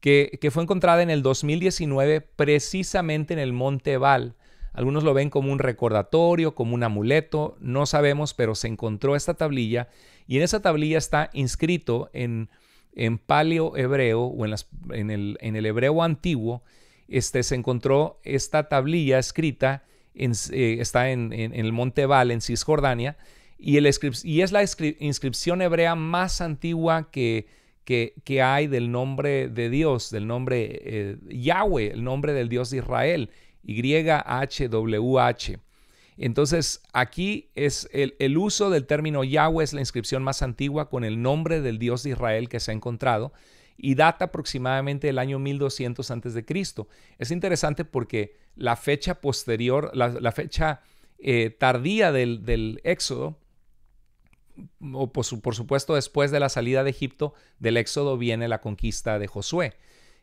que, que, fue encontrada en el 2019 precisamente en el Monte Val, algunos lo ven como un recordatorio, como un amuleto, no sabemos, pero se encontró esta tablilla y en esa tablilla está inscrito en, en paleo hebreo o en, el, en el, hebreo antiguo, este, se encontró esta tablilla escrita, eh, está en, el monte Val, en Cisjordania, y, el, y es la inscripción hebrea más antigua que, que, hay del nombre de Dios, del nombre eh, Yahweh, el nombre del Dios de Israel. Y-H-W-H. Entonces, aquí es el, uso del término Yahweh es la inscripción más antigua con el nombre del Dios de Israel que se ha encontrado y data aproximadamente del año 1200 antes de Cristo. Es interesante porque la fecha posterior, la, fecha eh, tardía del, Éxodo, o por supuesto después de la salida de Egipto, del Éxodo viene la conquista de Josué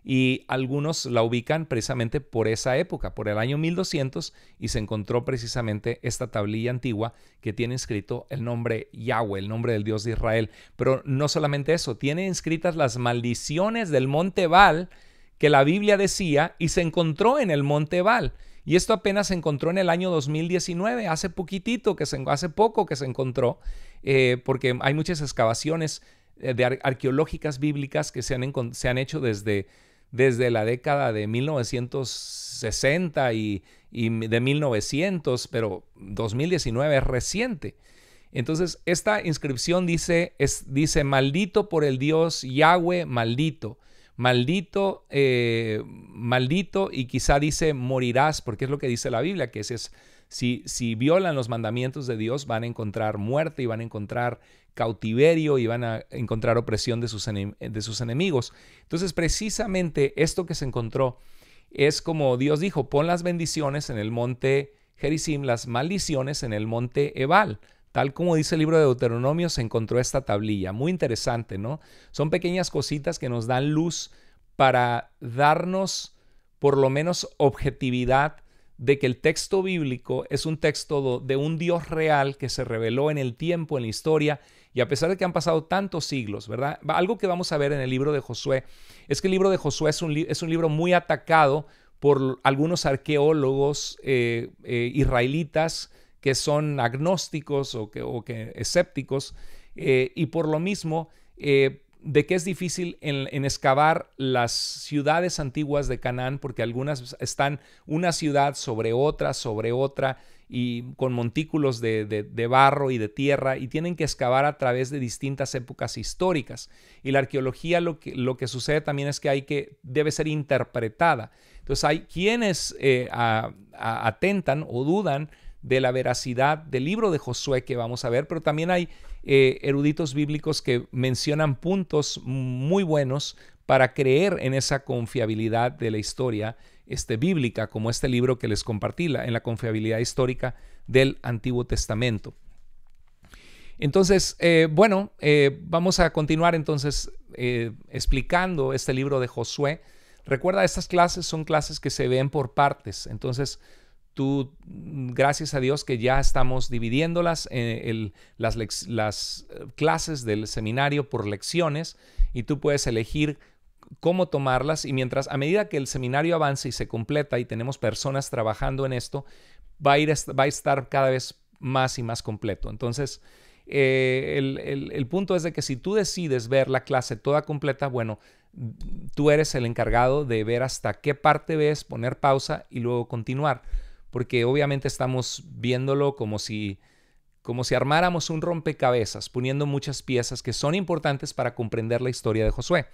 y algunos la ubican precisamente por esa época, por el año 1200, y se encontró precisamente esta tablilla antigua que tiene inscrito el nombre Yahweh, el nombre del Dios de Israel. Pero no solamente eso, tiene inscritas las maldiciones del monte Baal que la Biblia decía y se encontró en el monte Baal. Y esto apenas se encontró en el año 2019, hace poquitito, que se, hace poco que se encontró, eh, porque hay muchas excavaciones eh, de arqueológicas bíblicas que se han, se han hecho desde desde la década de 1960 y, de 1900, pero 2019 es reciente. Entonces, esta inscripción dice, es, dice, maldito por el Dios Yahweh, maldito, maldito, eh, maldito, y quizá dice, morirás, porque es lo que dice la Biblia, que si, si, violan los mandamientos de Dios, van a encontrar muerte y van a encontrar cautiverio y van a encontrar opresión de sus, de sus enemigos. Entonces, precisamente esto que se encontró es como Dios dijo, pon las bendiciones en el monte Gerizim, las maldiciones en el monte Ebal. Tal como dice el libro de Deuteronomio, se encontró esta tablilla. Muy interesante, ¿no? Son pequeñas cositas que nos dan luz para darnos por lo menos objetividad de que el texto bíblico es un texto de un Dios real que se reveló en el tiempo, en la historia, y a pesar de que han pasado tantos siglos, ¿verdad? Algo que vamos a ver en el libro de Josué es que el libro de Josué es un, es un libro muy atacado por algunos arqueólogos eh, eh, israelitas que son agnósticos o que, escépticos, eh, y por lo mismo, de que es difícil en, en, excavar las ciudades antiguas de Canaán, porque algunas están una ciudad sobre otra, sobre otra, y con montículos de, barro y de tierra y tienen que excavar a través de distintas épocas históricas. Y la arqueología lo que, lo que sucede también es que, hay que debe ser interpretada. Entonces hay quienes eh, atentan o dudan de la veracidad del libro de Josué que vamos a ver, pero también hay eh, eruditos bíblicos que mencionan puntos muy buenos para creer en esa confiabilidad de la historia este, bíblica como este libro que les compartí la, en la confiabilidad histórica del Antiguo Testamento. Entonces, eh, bueno, eh, vamos a continuar entonces eh, explicando este libro de Josué. Recuerda, estas clases son clases que se ven por partes. Entonces, tú, gracias a Dios que ya estamos dividiéndolas, el, las, las clases del seminario por lecciones y tú puedes elegir cómo tomarlas y mientras a medida que el seminario avance y se completa y tenemos personas trabajando en esto, va a, ir, va a estar cada vez más y más completo. Entonces, eh, el, punto es de que si tú decides ver la clase toda completa, bueno, tú eres el encargado de ver hasta qué parte ves, poner pausa y luego continuar, porque obviamente estamos viéndolo como si como si armáramos un rompecabezas, poniendo muchas piezas que son importantes para comprender la historia de Josué.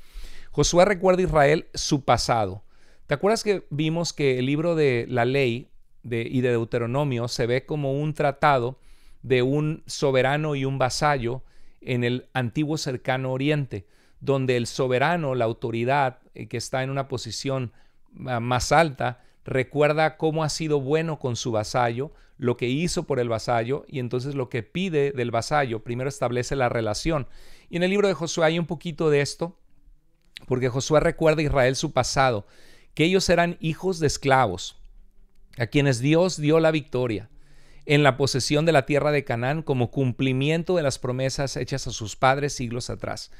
Josué recuerda a Israel su pasado. ¿Te acuerdas que vimos que el libro de la ley y de Deuteronomio se ve como un tratado de un soberano y un vasallo en el antiguo cercano oriente, donde el soberano, la autoridad eh, que está en una posición ah, más alta, recuerda cómo ha sido bueno con su vasallo, lo que hizo por el vasallo y entonces lo que pide del vasallo. Primero establece la relación. Y en el libro de Josué hay un poquito de esto porque Josué recuerda a Israel su pasado, que ellos eran hijos de esclavos, a quienes Dios dio la victoria en la posesión de la tierra de Canaán como cumplimiento de las promesas hechas a sus padres siglos atrás.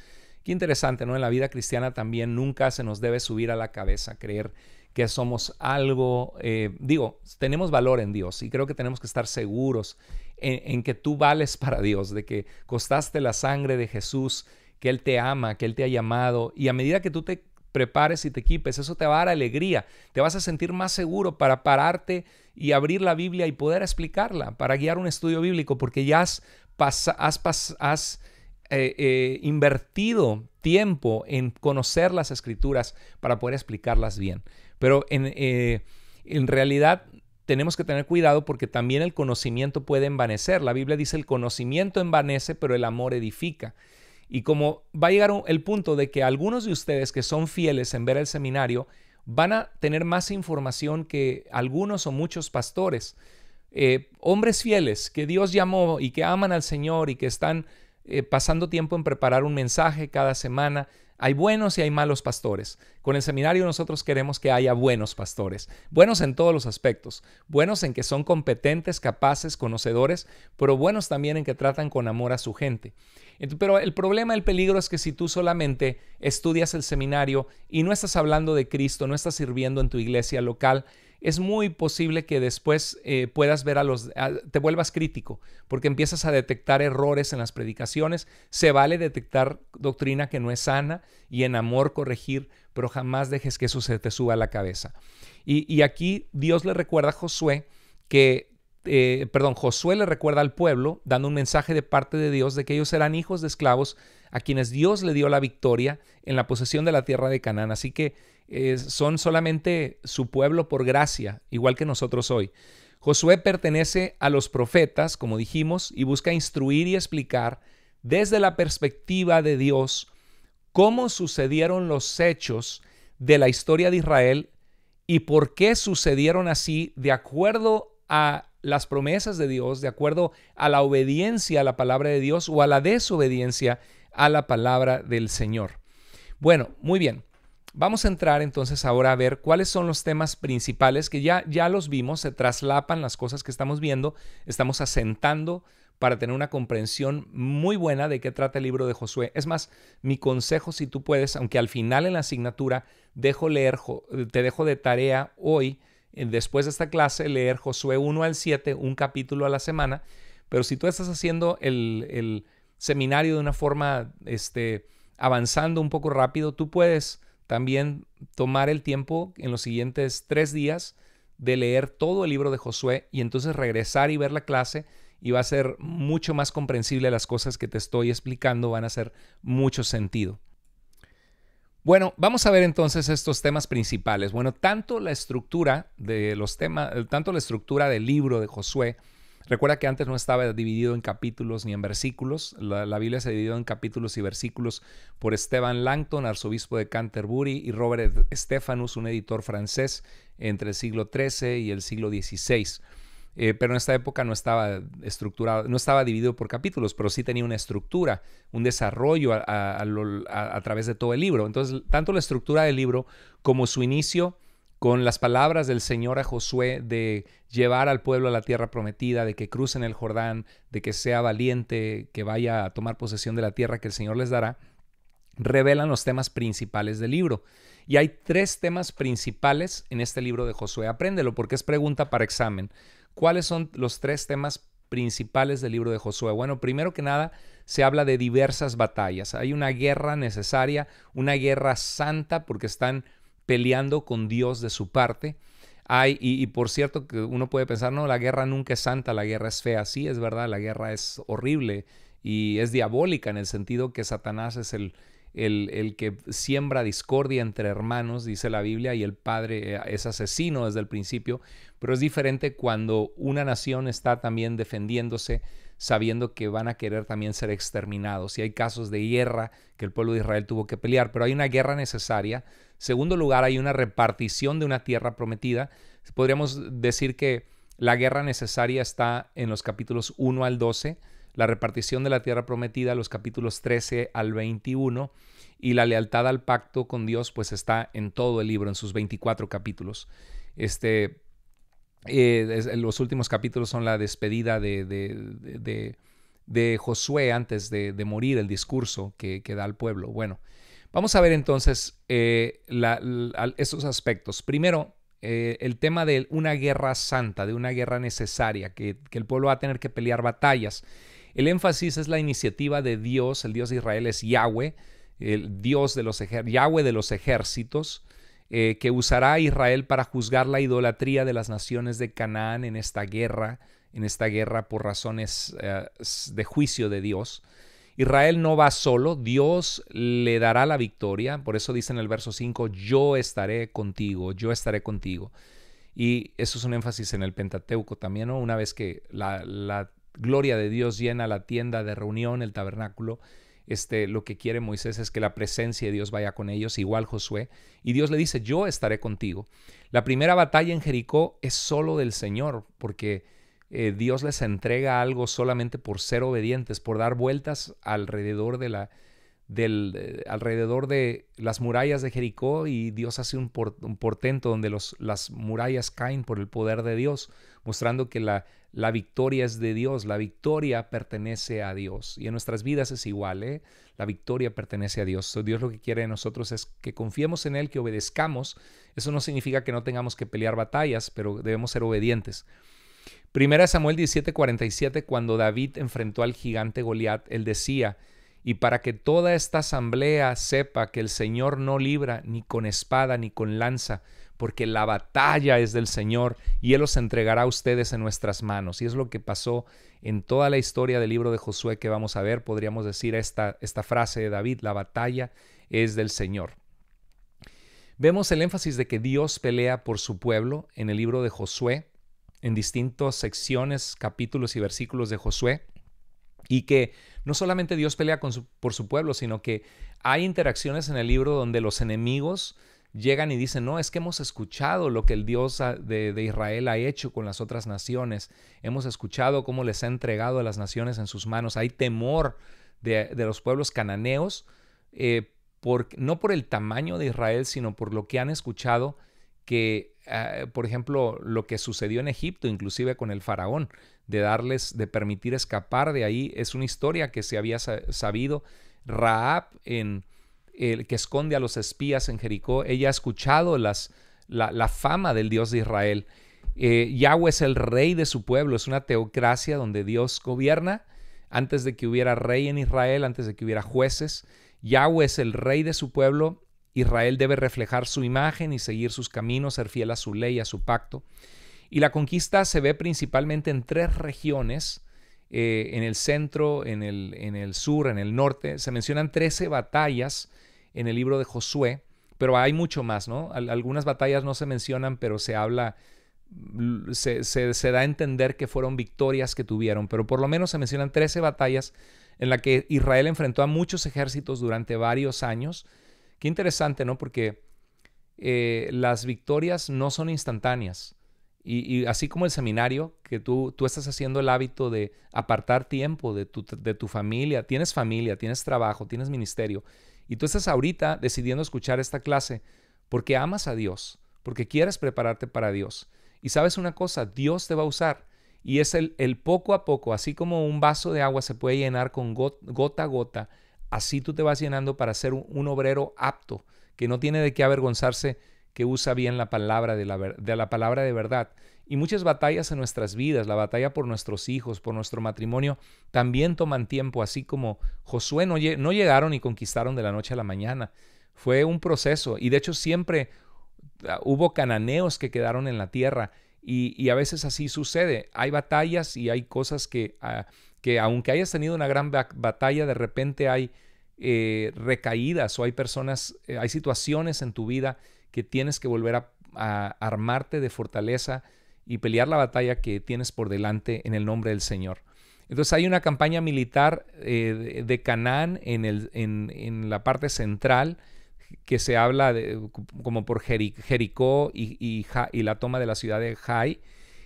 Qué interesante, ¿no? En la vida cristiana también nunca se nos debe subir a la cabeza creer que somos algo, eh, digo, tenemos valor en Dios y creo que tenemos que estar seguros en, en que tú vales para Dios, de que costaste la sangre de Jesús que Él te ama, que Él te ha llamado. Y a medida que tú te prepares y te equipes, eso te va a dar alegría, te vas a sentir más seguro para pararte y abrir la Biblia y poder explicarla, para guiar un estudio bíblico, porque ya has, eh, eh, invertido tiempo en conocer las escrituras para poder explicarlas bien. Pero en, eh, en realidad tenemos que tener cuidado porque también el conocimiento puede envanecer. La Biblia dice el conocimiento envanece, pero el amor edifica. Y como va a llegar el punto de que algunos de ustedes que son fieles en ver el seminario van a tener más información que algunos o muchos pastores. Eh, hombres fieles que Dios llamó y que aman al Señor y que están eh, pasando tiempo en preparar un mensaje cada semana. Hay buenos y hay malos pastores. Con el seminario nosotros queremos que haya buenos pastores, buenos en todos los aspectos, buenos en que son competentes, capaces, conocedores, pero buenos también en que tratan con amor a su gente. Pero el problema, el peligro es que si tú solamente estudias el seminario y no estás hablando de Cristo, no estás sirviendo en tu iglesia local, es muy posible que después eh, puedas ver a los, te vuelvas crítico, porque empiezas a detectar errores en las predicaciones, se vale detectar doctrina que no es sana y en amor corregir, pero jamás dejes que eso se te suba a la cabeza. y aquí Dios le recuerda a Josué que eh, perdón, Josué le recuerda al pueblo, dando un mensaje de parte de Dios de que ellos eran hijos de esclavos a quienes Dios le dio la victoria en la posesión de la tierra de Canaán. Así que eh, son solamente su pueblo por gracia, igual que nosotros hoy. Josué pertenece a los profetas, como dijimos, y busca instruir y explicar desde la perspectiva de Dios cómo sucedieron los hechos de la historia de Israel y por qué sucedieron así de acuerdo a las promesas de Dios, de acuerdo a la obediencia a la palabra de Dios o a la desobediencia a la palabra del Señor. Bueno, muy bien. Vamos a entrar entonces ahora a ver cuáles son los temas principales que ya, ya los vimos, se traslapan las cosas que estamos viendo, estamos asentando para tener una comprensión muy buena de qué trata el libro de Josué. Es más, mi consejo, si tú puedes, aunque al final en la asignatura dejo leer, te dejo de tarea hoy después de esta clase leer Josué 1 al 7, un capítulo a la semana, pero si tú estás haciendo el, seminario de una forma, este, avanzando un poco rápido, tú puedes también tomar el tiempo en los siguientes tres días de leer todo el libro de Josué y entonces regresar y ver la clase y va a ser mucho más comprensible las cosas que te estoy explicando, van a hacer mucho sentido. Bueno, vamos a ver entonces estos temas principales. Bueno, tanto la estructura de los temas, eh, tanto la estructura del libro de Josué, recuerda que antes no estaba dividido en capítulos ni en versículos, la, Biblia se dividió en capítulos y versículos por Esteban Langton, arzobispo de Canterbury, y Robert Stephanus, un editor francés entre el siglo XIII y el siglo XVI. Eh, pero en esta época no estaba estructurado, no estaba dividido por capítulos, pero sí tenía una estructura, un desarrollo a, a través de todo el libro. Entonces, tanto la estructura del libro como su inicio con las palabras del Señor a Josué de llevar al pueblo a la tierra prometida, de que crucen el Jordán, de que sea valiente, que vaya a tomar posesión de la tierra que el Señor les dará, revelan los temas principales del libro. Y hay tres temas principales en este libro de Josué. Apréndelo porque es pregunta para examen. ¿Cuáles son los tres temas principales del libro de Josué? Bueno, primero que nada, se habla de diversas batallas. Hay una guerra necesaria, una guerra santa, porque están peleando con Dios de su parte. Hay, y, por cierto, que uno puede pensar, no, la guerra nunca es santa, la guerra es fea. Sí, es verdad, la guerra es horrible y es diabólica en el sentido que Satanás es el, el, que siembra discordia entre hermanos, dice la Biblia, y el padre eh, es asesino desde el principio, pero es diferente cuando una nación está también defendiéndose, sabiendo que van a querer también ser exterminados. Y hay casos de guerra que el pueblo de Israel tuvo que pelear, pero hay una guerra necesaria. Segundo lugar, hay una repartición de una tierra prometida. Podríamos decir que la guerra necesaria está en los capítulos 1 al 12 la repartición de la tierra prometida, los capítulos 13 al 21, y la lealtad al pacto con Dios, pues está en todo el libro, en sus 24 capítulos. Este, eh, los últimos capítulos son la despedida de, de, de, Josué antes de, morir, el discurso que, da al pueblo. Bueno, vamos a ver entonces eh, esos aspectos. Primero, eh, el tema de una guerra santa, de una guerra necesaria, que, que el pueblo va a tener que pelear batallas. El énfasis es la iniciativa de Dios, el Dios de Israel es Yahweh, el Dios de los Yahweh de los ejércitos, eh, que usará a Israel para juzgar la idolatría de las naciones de Canaán en esta guerra, en esta guerra por razones eh, de juicio de Dios. Israel no va solo, Dios le dará la victoria, por eso dice en el verso 5, yo estaré contigo, yo estaré contigo. Y eso es un énfasis en el Pentateuco también, ¿no? Una vez que la, la gloria de Dios llena la tienda de reunión, el tabernáculo. Este, lo que quiere Moisés es que la presencia de Dios vaya con ellos, igual Josué. Y Dios le dice, yo estaré contigo. La primera batalla en Jericó es solo del Señor, porque eh, Dios les entrega algo solamente por ser obedientes, por dar vueltas alrededor de la, del, eh, alrededor de las murallas de Jericó y Dios hace un, portento donde las murallas caen por el poder de Dios, mostrando que la, la, victoria es de Dios, la victoria pertenece a Dios. Y en nuestras vidas es igual, ¿eh? la victoria pertenece a Dios. Dios lo que quiere de nosotros es que confiemos en Él, que obedezcamos. Eso no significa que no tengamos que pelear batallas, pero debemos ser obedientes. Primera Samuel 17:47, cuando David enfrentó al gigante Goliath él decía, y para que toda esta asamblea sepa que el Señor no libra ni con espada ni con lanza, porque la batalla es del Señor y Él los entregará a ustedes en nuestras manos. Y es lo que pasó en toda la historia del libro de Josué que vamos a ver, podríamos decir esta, esta frase de David, la batalla es del Señor. Vemos el énfasis de que Dios pelea por su pueblo en el libro de Josué, en distintas secciones, capítulos y versículos de Josué, y que no solamente Dios pelea por su pueblo, sino que hay interacciones en el libro donde los enemigos llegan y dicen, no, es que hemos escuchado lo que el Dios de, Israel ha hecho con las otras naciones, hemos escuchado cómo les ha entregado a las naciones en sus manos, hay temor de, los pueblos cananeos, eh, no por el tamaño de Israel, sino por lo que han escuchado que, ah, por ejemplo, lo que sucedió en Egipto, inclusive con el faraón, de darles, de permitir escapar de ahí. Es una historia que se había sabido. Raab, en, el que esconde a los espías en Jericó, ella ha escuchado las, la, fama del Dios de Israel. Eh, Yahweh es el rey de su pueblo, es una teocracia donde Dios gobierna. Antes de que hubiera rey en Israel, antes de que hubiera jueces, Yahweh es el rey de su pueblo. Israel debe reflejar su imagen y seguir sus caminos, ser fiel a su ley, a su pacto. Y la conquista se ve principalmente en tres regiones, eh, en el centro, en el, sur, en el norte. Se mencionan 13 batallas en el libro de Josué, pero hay mucho más, ¿no? algunas batallas no se mencionan, pero se habla, se, da a entender que fueron victorias que tuvieron, pero por lo menos se mencionan 13 batallas en las que Israel enfrentó a muchos ejércitos durante varios años. Qué interesante, ¿no? Porque eh, las victorias no son instantáneas. Y, así como el seminario, que tú, tú estás haciendo el hábito de apartar tiempo de tu, familia, tienes familia, tienes trabajo, tienes ministerio, y tú estás ahorita decidiendo escuchar esta clase porque amas a Dios, porque quieres prepararte para Dios. Y sabes una cosa, Dios te va a usar. Y es el, el poco a poco, así como un vaso de agua se puede llenar con gota a gota, así tú te vas llenando para ser un obrero apto, que no tiene de qué avergonzarse que usa bien la palabra de la, de la palabra de verdad. Y muchas batallas en nuestras vidas, la batalla por nuestros hijos, por nuestro matrimonio, también toman tiempo, así como Josué no, no llegaron y conquistaron de la noche a la mañana. Fue un proceso y de hecho siempre ah, hubo cananeos que quedaron en la tierra y, a veces así sucede. Hay batallas y hay cosas que, ah, que aunque hayas tenido una gran batalla, de repente hay eh, recaídas o hay personas, eh, hay situaciones en tu vida que tienes que volver a, armarte de fortaleza y pelear la batalla que tienes por delante en el nombre del Señor. Entonces hay una campaña militar eh, de Canaán en, el, en, la parte central que se habla como por Jericó y, la toma de la ciudad de Jai,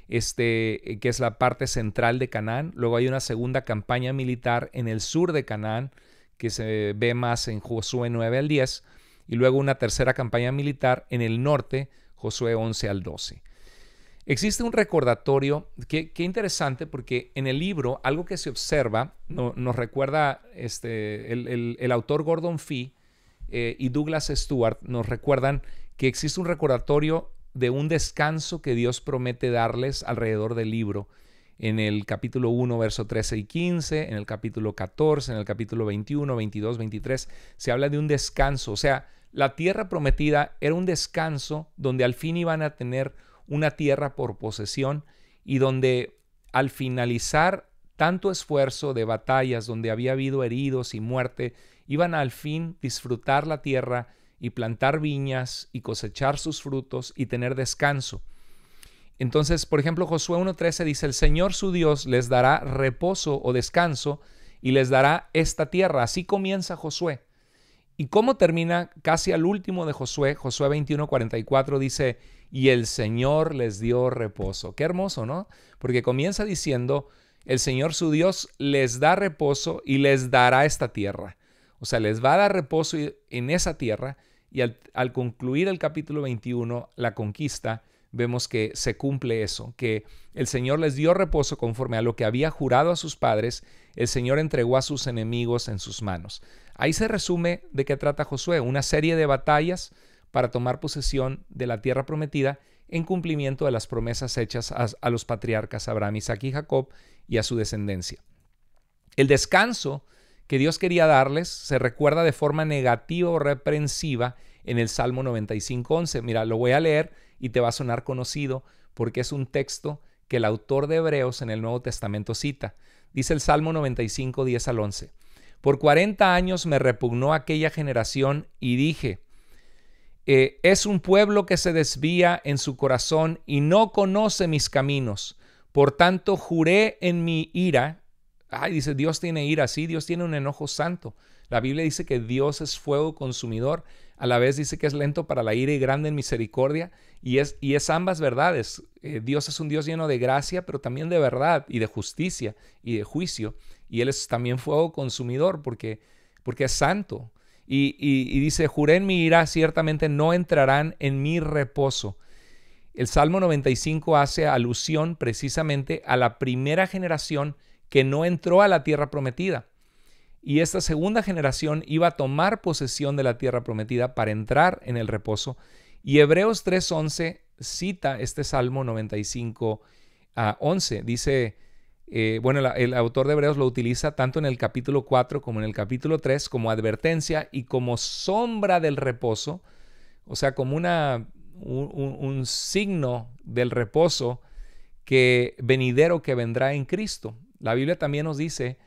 este, que es la parte central de Canaán. Luego hay una segunda campaña militar en el sur de Canaán que se ve más en Josué 9 al 10 y luego una tercera campaña militar en el norte, Josué 11 al 12. Existe un recordatorio que, interesante porque en el libro algo que se observa nos recuerda este, el, autor Gordon Fee eh, y Douglas Stewart nos recuerdan que existe un recordatorio de un descanso que Dios promete darles alrededor del libro en el capítulo 1, verso 13 y 15, en el capítulo 14, en el capítulo 21, 22, 23, se habla de un descanso, o sea, la tierra prometida era un descanso donde al fin iban a tener una tierra por posesión y donde al finalizar tanto esfuerzo de batallas donde había habido heridos y muerte, iban al fin disfrutar la tierra y plantar viñas y cosechar sus frutos y tener descanso. Entonces, por ejemplo, Josué 1.13 dice, el Señor su Dios les dará reposo o descanso y les dará esta tierra. Así comienza Josué. ¿Y cómo termina casi al último de Josué? Josué 21, 44 dice, y el Señor les dio reposo. Qué hermoso, ¿no? Porque comienza diciendo, el Señor su Dios les da reposo y les dará esta tierra. O sea, les va a dar reposo en esa tierra y al, concluir el capítulo 21, la conquista, vemos que se cumple eso, que el Señor les dio reposo conforme a lo que había jurado a sus padres, el Señor entregó a sus enemigos en sus manos. Ahí se resume de qué trata Josué, una serie de batallas para tomar posesión de la tierra prometida en cumplimiento de las promesas hechas a, los patriarcas Abraham, Isaac y Jacob y a su descendencia. El descanso que Dios quería darles se recuerda de forma negativa o reprensiva en el Salmo 95.11. Mira, lo voy a leer y te va a sonar conocido porque es un texto que el autor de Hebreos en el Nuevo Testamento cita. Dice el Salmo 95, 10 al 11. Por 40 años me repugnó aquella generación y dije, eh, es un pueblo que se desvía en su corazón y no conoce mis caminos. Por tanto, juré en mi ira. Ay, dice, Dios tiene ira, sí, Dios tiene un enojo santo. La Biblia dice que Dios es fuego consumidor, a la vez dice que es lento para la ira y grande en misericordia, y es, y es ambas verdades. Eh, Dios es un Dios lleno de gracia, pero también de verdad y de justicia y de juicio. Y él es, también fuego consumidor porque, porque es santo. Y, dice, juré en mi ira, ciertamente no entrarán en mi reposo. El Salmo 95 hace alusión precisamente a la primera generación que no entró a la tierra prometida. Y esta segunda generación iba a tomar posesión de la tierra prometida para entrar en el reposo. Y Hebreos 3.11 cita este Salmo 95 a 11. Dice, eh, bueno, el autor de Hebreos lo utiliza tanto en el capítulo 4 como en el capítulo 3 como advertencia y como sombra del reposo, o sea, como una, un, signo del reposo que venidero que vendrá en Cristo. La Biblia también nos dice,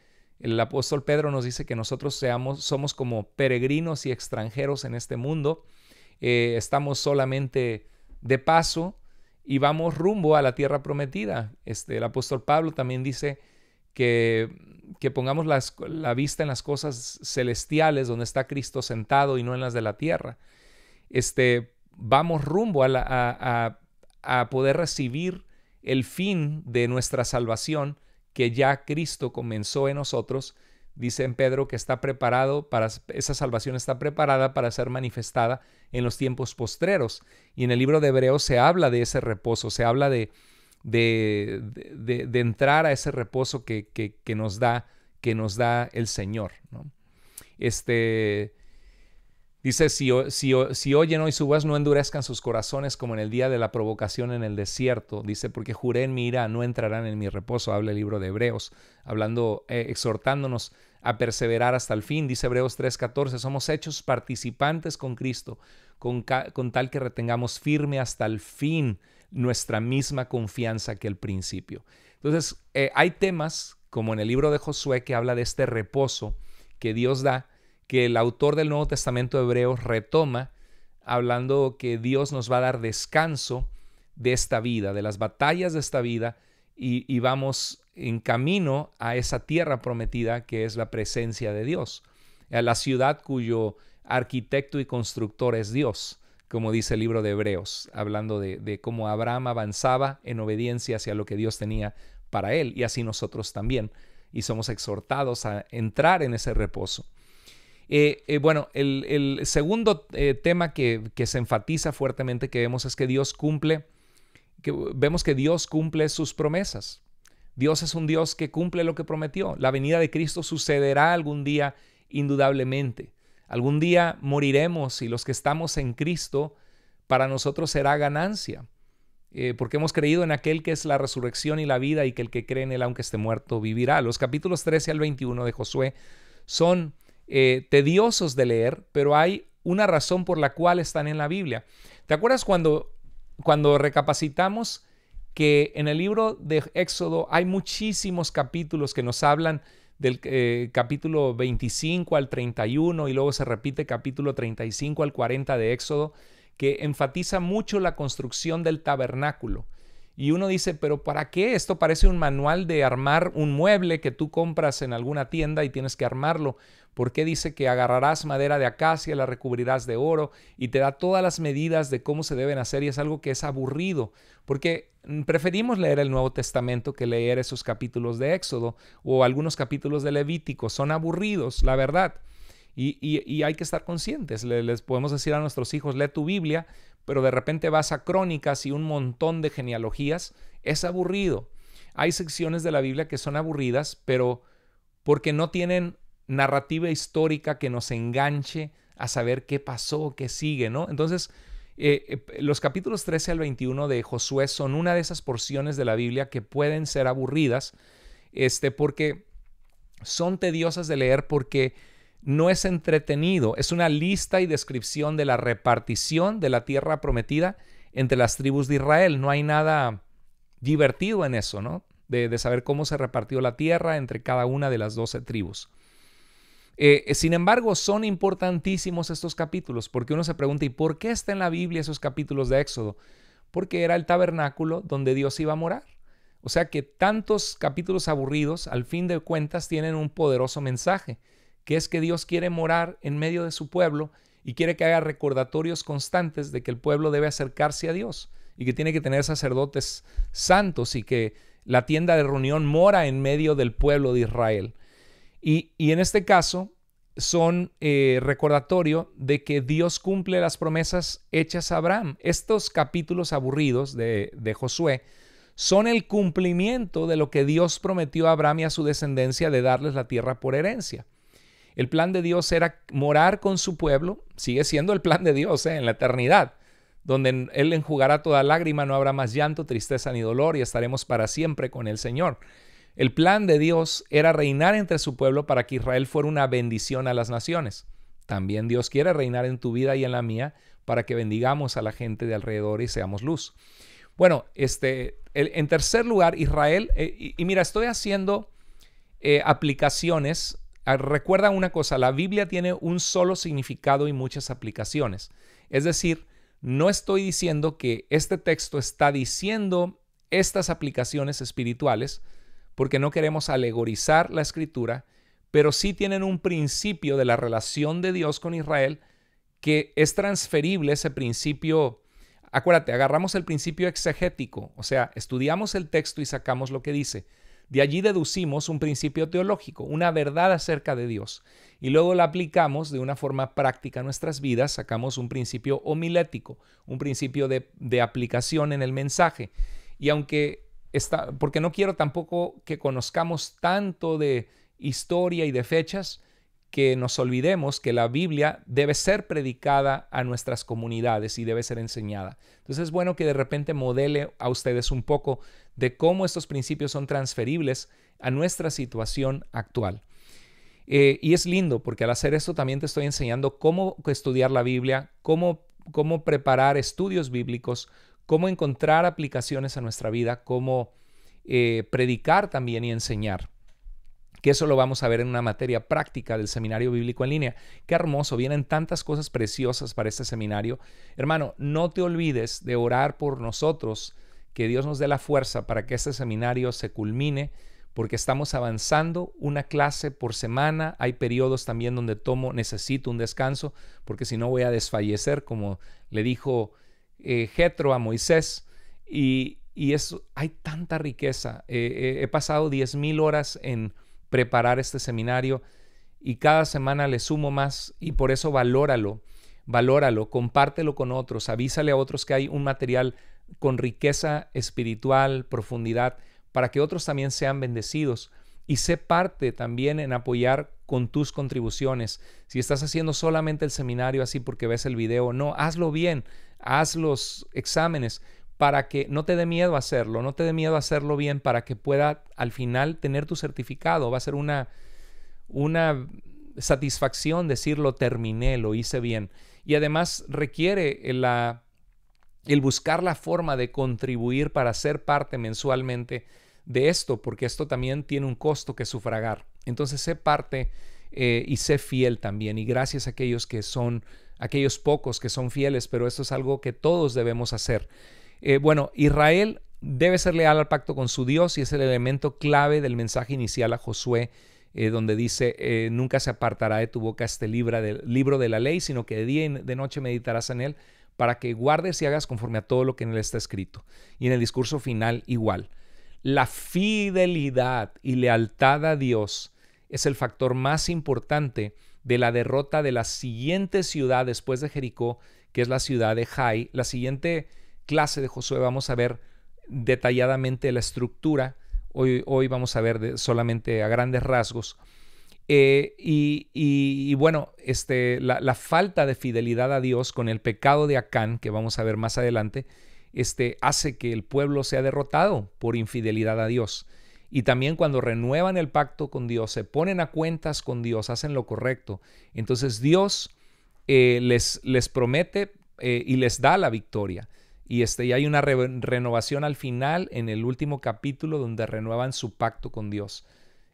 el apóstol Pedro nos dice que nosotros seamos, somos como peregrinos y extranjeros en este mundo, eh, estamos solamente de paso, y vamos rumbo a la tierra prometida. Este, el apóstol Pablo también dice que, pongamos la vista en las cosas celestiales donde está Cristo sentado y no en las de la tierra. Este, vamos rumbo a, a, a poder recibir el fin de nuestra salvación que ya Cristo comenzó en nosotros. Dice en Pedro que está preparado para esa salvación está preparada para ser manifestada en los tiempos postreros. Y en el libro de Hebreos se habla de ese reposo, se habla de, de, de, entrar a ese reposo que, que, nos, da, que nos da el Señor. ¿no? Este, dice, si, si, oyen hoy su voz, no endurezcan sus corazones como en el día de la provocación en el desierto. Dice, porque juré en mi ira, no entrarán en mi reposo. Habla el libro de Hebreos, hablando, eh, exhortándonos a perseverar hasta el fin. Dice Hebreos 3:14, somos hechos participantes con Cristo, con, tal que retengamos firme hasta el fin nuestra misma confianza que el principio. Entonces, eh, hay temas, como en el libro de Josué, que habla de este reposo que Dios da, que el autor del Nuevo Testamento Hebreo retoma, hablando que Dios nos va a dar descanso de esta vida, de las batallas de esta vida, y, vamos en camino a esa tierra prometida que es la presencia de Dios, a la ciudad cuyo arquitecto y constructor es Dios, como dice el libro de Hebreos, hablando de, cómo Abraham avanzaba en obediencia hacia lo que Dios tenía para él y así nosotros también, y somos exhortados a entrar en ese reposo. Eh, eh, bueno, el, segundo eh, tema que, que, se enfatiza fuertemente que vemos es que Dios cumple vemos que Dios cumple sus promesas. Dios es un Dios que cumple lo que prometió. La venida de Cristo sucederá algún día, indudablemente. Algún día moriremos y los que estamos en Cristo, para nosotros será ganancia, eh, porque hemos creído en aquel que es la resurrección y la vida y que el que cree en él, aunque esté muerto, vivirá. Los capítulos 13 al 21 de Josué son eh, tediosos de leer, pero hay una razón por la cual están en la Biblia. ¿Te acuerdas cuando cuando recapacitamos que en el libro de Éxodo hay muchísimos capítulos que nos hablan del eh, capítulo 25 al 31 y luego se repite capítulo 35 al 40 de Éxodo, que enfatiza mucho la construcción del tabernáculo. Y uno dice, pero ¿para qué? Esto parece un manual de armar un mueble que tú compras en alguna tienda y tienes que armarlo. ¿Por qué dice que agarrarás madera de acacia, la recubrirás de oro y te da todas las medidas de cómo se deben hacer y es algo que es aburrido, porque mm, preferimos leer el Nuevo Testamento que leer esos capítulos de Éxodo o algunos capítulos de Levítico, son aburridos, la verdad. Y, hay que estar conscientes, les podemos decir a nuestros hijos, lee tu Biblia, pero de repente vas a crónicas y un montón de genealogías, es aburrido. Hay secciones de la Biblia que son aburridas, pero porque no tienen narrativa histórica que nos enganche a saber qué pasó, qué sigue, ¿no? Entonces, eh, eh, los capítulos 13 al 21 de Josué son una de esas porciones de la Biblia que pueden ser aburridas, este, porque son tediosas de leer porque no es entretenido, es una lista y descripción de la repartición de la tierra prometida entre las tribus de Israel. No hay nada divertido en eso, ¿no? De, de saber cómo se repartió la tierra entre cada una de las doce tribus. Eh, eh, sin embargo, son importantísimos estos capítulos, porque uno se pregunta, ¿y por qué está en la Biblia esos capítulos de Éxodo? Porque era el tabernáculo donde Dios iba a morar. O sea que tantos capítulos aburridos, al fin de cuentas, tienen un poderoso mensaje, que es que Dios quiere morar en medio de su pueblo y quiere que haga recordatorios constantes de que el pueblo debe acercarse a Dios y que tiene que tener sacerdotes santos y que la tienda de reunión mora en medio del pueblo de Israel. Y, en este caso son eh, recordatorio de que Dios cumple las promesas hechas a Abraham. Estos capítulos aburridos de, Josué son el cumplimiento de lo que Dios prometió a Abraham y a su descendencia de darles la tierra por herencia. El plan de Dios era morar con su pueblo, sigue siendo el plan de Dios eh, en la eternidad, donde Él enjugará toda lágrima, no habrá más llanto, tristeza ni dolor y estaremos para siempre con el Señor. El plan de Dios era reinar entre su pueblo para que Israel fuera una bendición a las naciones. También Dios quiere reinar en tu vida y en la mía para que bendigamos a la gente de alrededor y seamos luz. Bueno, este, en tercer lugar, Israel, eh, y, mira, estoy haciendo eh, aplicaciones. Ah, recuerda una cosa, la Biblia tiene un solo significado y muchas aplicaciones. Es decir, no estoy diciendo que este texto está diciendo estas aplicaciones espirituales, porque no queremos alegorizar la escritura, pero sí tienen un principio de la relación de Dios con Israel que es transferible ese principio. Acuérdate, agarramos el principio exegético, o sea, estudiamos el texto y sacamos lo que dice. De allí deducimos un principio teológico, una verdad acerca de Dios, y luego la aplicamos de una forma práctica a nuestras vidas, sacamos un principio homilético, un principio de, de aplicación en el mensaje. Y aunque porque no quiero tampoco que conozcamos tanto de historia y de fechas que nos olvidemos que la Biblia debe ser predicada a nuestras comunidades y debe ser enseñada. Entonces es bueno que de repente modele a ustedes un poco de cómo estos principios son transferibles a nuestra situación actual. Eh, y es lindo porque al hacer esto también te estoy enseñando cómo estudiar la Biblia, cómo preparar estudios bíblicos, cómo encontrar aplicaciones a nuestra vida, cómo eh, predicar también y enseñar. Que eso lo vamos a ver en una materia práctica del seminario bíblico en línea. Qué hermoso, vienen tantas cosas preciosas para este seminario. Hermano, no te olvides de orar por nosotros, que Dios nos dé la fuerza para que este seminario se culmine porque estamos avanzando una clase por semana. Hay periodos también donde tomo, necesito un descanso, porque si no voy a desfallecer, como le dijo eh, a Moisés y, y hay tanta riqueza. Eh, eh, he pasado 10.000 horas en preparar este seminario y cada semana le sumo más y por eso valóralo, valóralo, compártelo con otros, avísale a otros que hay un material con riqueza espiritual, profundidad, para que otros también sean bendecidos y sé parte también en apoyar con tus contribuciones. Si estás haciendo solamente el seminario así porque ves el video, no, hazlo bien, haz los exámenes para que no te dé miedo hacerlo, no te dé miedo hacerlo bien para que pueda al final tener tu certificado. Va a ser una, una satisfacción decirlo, terminé, lo hice bien. Y además requiere el buscar la forma de contribuir para ser parte mensualmente de esto, porque esto también tiene un costo que sufragar. Entonces sé parte eh, y sé fiel también. Y gracias a aquellos que son, aquellos pocos que son fieles, pero esto es algo que todos debemos hacer. Eh, bueno, Israel debe ser leal al pacto con su Dios y es el elemento clave del mensaje inicial a Josué, eh, donde dice, nunca se apartará de tu boca este libro del libro de la ley, sino que de día y de noche meditarás en él para que guardes y hagas conforme a todo lo que en él está escrito. Y en el discurso final igual. La fidelidad y lealtad a Dios es el factor más importante de la derrota de la siguiente ciudad después de Jericó, que es la ciudad de Jai. La siguiente clase de Josué vamos a ver detalladamente la estructura. Hoy, vamos a ver solamente a grandes rasgos. Eh, y, bueno, este, la, la falta de fidelidad a Dios con el pecado de Acán, que vamos a ver más adelante, este, hace que el pueblo sea derrotado por infidelidad a Dios. Y también cuando renuevan el pacto con Dios, se ponen a cuentas con Dios, hacen lo correcto. Entonces Dios eh, les, les, promete eh, y les da la victoria. Y, este, hay una renovación al final, en el último capítulo, donde renuevan su pacto con Dios.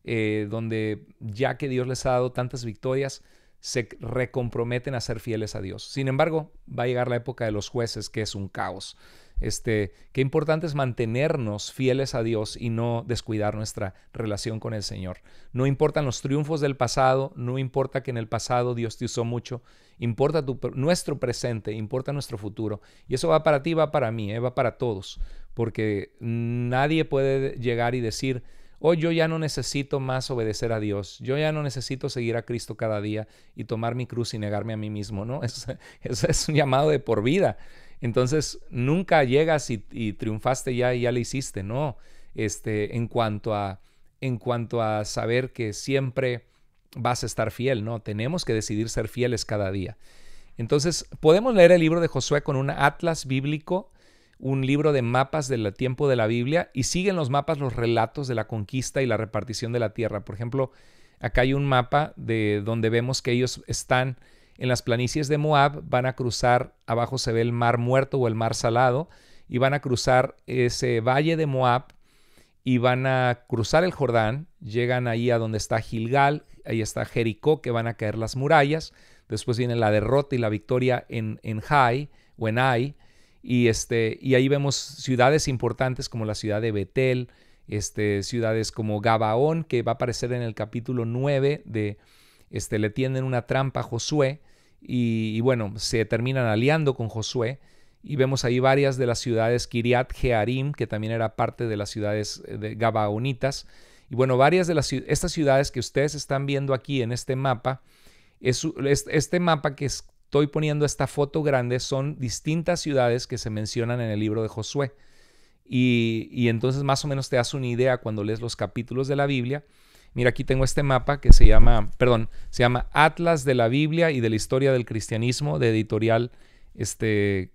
Eh, donde ya que Dios les ha dado tantas victorias, se recomprometen a ser fieles a Dios. Sin embargo, va a llegar la época de los jueces, que es un caos. Este, qué importante es mantenernos fieles a Dios y no descuidar nuestra relación con el Señor. No importan los triunfos del pasado, no importa que en el pasado Dios te usó mucho, importa nuestro presente, importa nuestro futuro. Y eso va para ti, va para mí, eh, va para todos, porque nadie puede llegar y decir, oh, yo ya no necesito más obedecer a Dios, yo ya no necesito seguir a Cristo cada día y tomar mi cruz y negarme a mí mismo, ¿no? [laughs] eso es un llamado de por vida. Entonces, nunca llegas y, triunfaste ya y ya le hiciste, no. Este, en cuanto a en cuanto a saber que siempre vas a estar fiel, ¿no? Tenemos que decidir ser fieles cada día. Entonces, podemos leer el libro de Josué con un atlas bíblico, un libro de mapas del tiempo de la Biblia, y siguen los mapas los relatos de la conquista y la repartición de la tierra. Por ejemplo, acá hay un mapa de donde vemos que ellos están en las planicies de Moab van a cruzar, abajo se ve el mar muerto o el mar salado, y van a cruzar ese valle de Moab y van a cruzar el Jordán, llegan ahí a donde está Gilgal, ahí está Jericó, que van a caer las murallas, después viene la derrota y la victoria en, en Hai o en Ai, y, este, y ahí vemos ciudades importantes como la ciudad de Betel, este, ciudades como Gabaón, que va a aparecer en el capítulo 9 de, este, le tienden una trampa a Josué, y, bueno, se terminan aliando con Josué y vemos ahí varias de las ciudades Kiriat Jearim, que también era parte de las ciudades eh, de Gabaonitas. Y bueno, varias de las, estas ciudades que ustedes están viendo aquí en este mapa, es, este mapa que estoy poniendo esta foto grande son distintas ciudades que se mencionan en el libro de Josué. Y, y entonces más o menos te das una idea cuando lees los capítulos de la Biblia Mira, aquí tengo este mapa que se llama, perdón, se llama Atlas de la Biblia y de la Historia del Cristianismo de editorial este,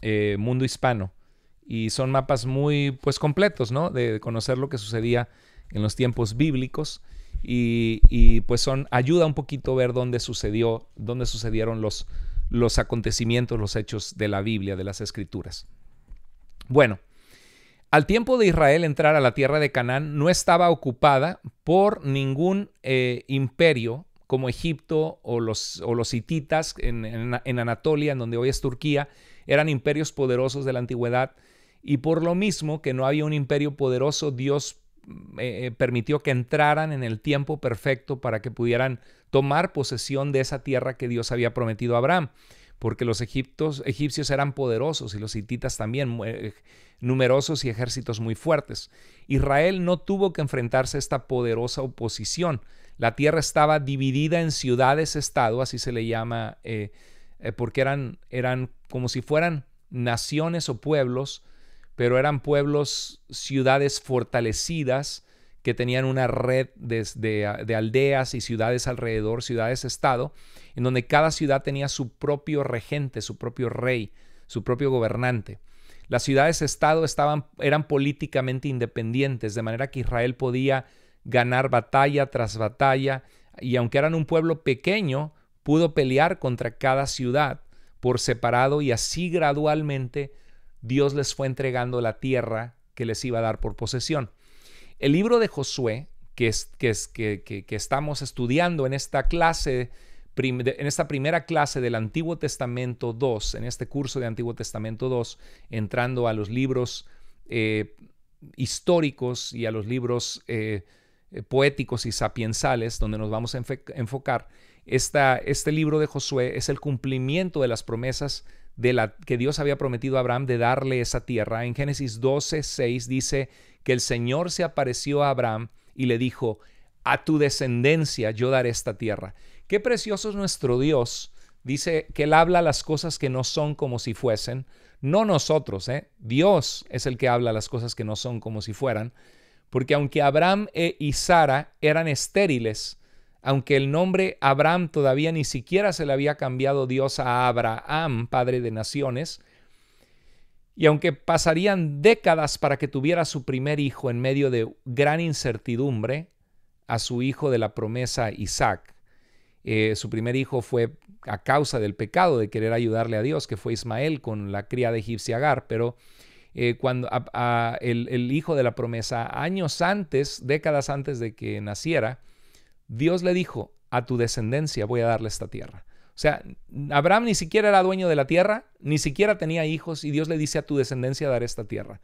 eh, Mundo Hispano. Y son mapas muy pues completos, ¿no? De conocer lo que sucedía en los tiempos bíblicos. Y, y, pues son, ayuda un poquito ver dónde sucedió, dónde sucedieron los, los acontecimientos, los hechos de la Biblia, de las Escrituras. Bueno, al tiempo de Israel entrar a la tierra de Canaán, no estaba ocupada por ningún eh, imperio como Egipto o los, o los hititas en, Anatolia, en donde hoy es Turquía, eran imperios poderosos de la antigüedad. Y por lo mismo que no había un imperio poderoso, Dios mm, eh, eh, permitió que entraran en el tiempo perfecto para que pudieran tomar posesión de esa tierra que Dios había prometido a Abraham porque los egiptos, egipcios eran poderosos y los hititas también, eh, numerosos y ejércitos muy fuertes. Israel no tuvo que enfrentarse a esta poderosa oposición. La tierra estaba dividida en ciudades-estado, así se le llama, eh, eh, porque eran, eran como si fueran naciones o pueblos, pero eran pueblos, ciudades fortalecidas que tenían una red de, de aldeas y ciudades alrededor, ciudades-estado, en donde cada ciudad tenía su propio regente, su propio rey, su propio gobernante. Las ciudades-estado estaban, eran políticamente independientes, de manera que Israel podía ganar batalla tras batalla, y aunque eran un pueblo pequeño, pudo pelear contra cada ciudad por separado y así gradualmente Dios les fue entregando la tierra que les iba a dar por posesión. El libro de Josué, que, es, estamos estudiando en esta clase, en esta primera clase del Antiguo Testamento 2, en este curso de Antiguo Testamento 2, entrando a los libros eh, históricos y a los libros eh, poéticos y sapiensales, donde nos vamos a enfocar, este libro de Josué es el cumplimiento de las promesas de la, que Dios había prometido a Abraham de darle esa tierra. En Génesis 12, 6 dice, que el Señor se apareció a Abraham y le dijo, a tu descendencia yo daré esta tierra. Qué precioso es nuestro Dios. Dice que Él habla las cosas que no son como si fuesen. No nosotros, ¿eh? Dios es el que habla las cosas que no son como si fueran. Porque aunque Abraham e y Sara eran estériles, aunque el nombre Abraham todavía ni siquiera se le había cambiado Dios a Abraham, padre de naciones, y aunque pasarían décadas para que tuviera su primer hijo en medio de gran incertidumbre, a su hijo de la promesa Isaac, eh, su primer hijo fue a causa del pecado de querer ayudarle a Dios, que fue Ismael con la cría de egipcia Agar, pero eh, cuando el, hijo de la promesa, años antes, décadas antes de que naciera, Dios le dijo, a tu descendencia voy a darle esta tierra. O sea, Abraham ni siquiera era dueño de la tierra, ni siquiera tenía hijos y Dios le dice a tu descendencia dar esta tierra.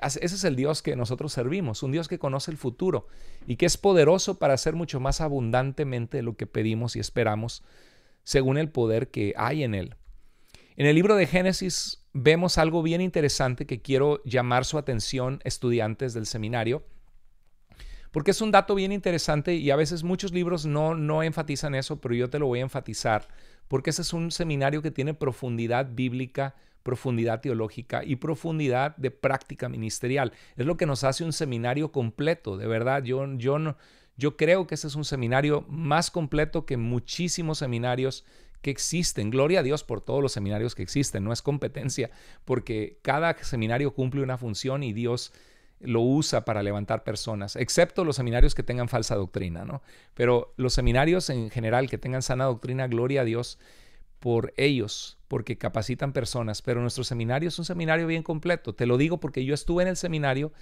Ese es el Dios que nosotros servimos, un Dios que conoce el futuro y que es poderoso para hacer mucho más abundantemente de lo que pedimos y esperamos según el poder que hay en Él. En el libro de Génesis vemos algo bien interesante que quiero llamar su atención estudiantes del seminario porque es un dato bien interesante y a veces muchos libros no, no enfatizan eso, pero yo te lo voy a enfatizar, porque ese es un seminario que tiene profundidad bíblica, profundidad teológica y profundidad de práctica ministerial. Es lo que nos hace un seminario completo, de verdad. Yo, yo, yo creo que ese es un seminario más completo que muchísimos seminarios que existen. Gloria a Dios por todos los seminarios que existen. No es competencia, porque cada seminario cumple una función y Dios lo usa para levantar personas, excepto los seminarios que tengan falsa doctrina, ¿no? Pero los seminarios en general que tengan sana doctrina, gloria a Dios por ellos, porque capacitan personas, pero nuestro seminario es un seminario bien completo. Te lo digo porque yo estuve en el seminario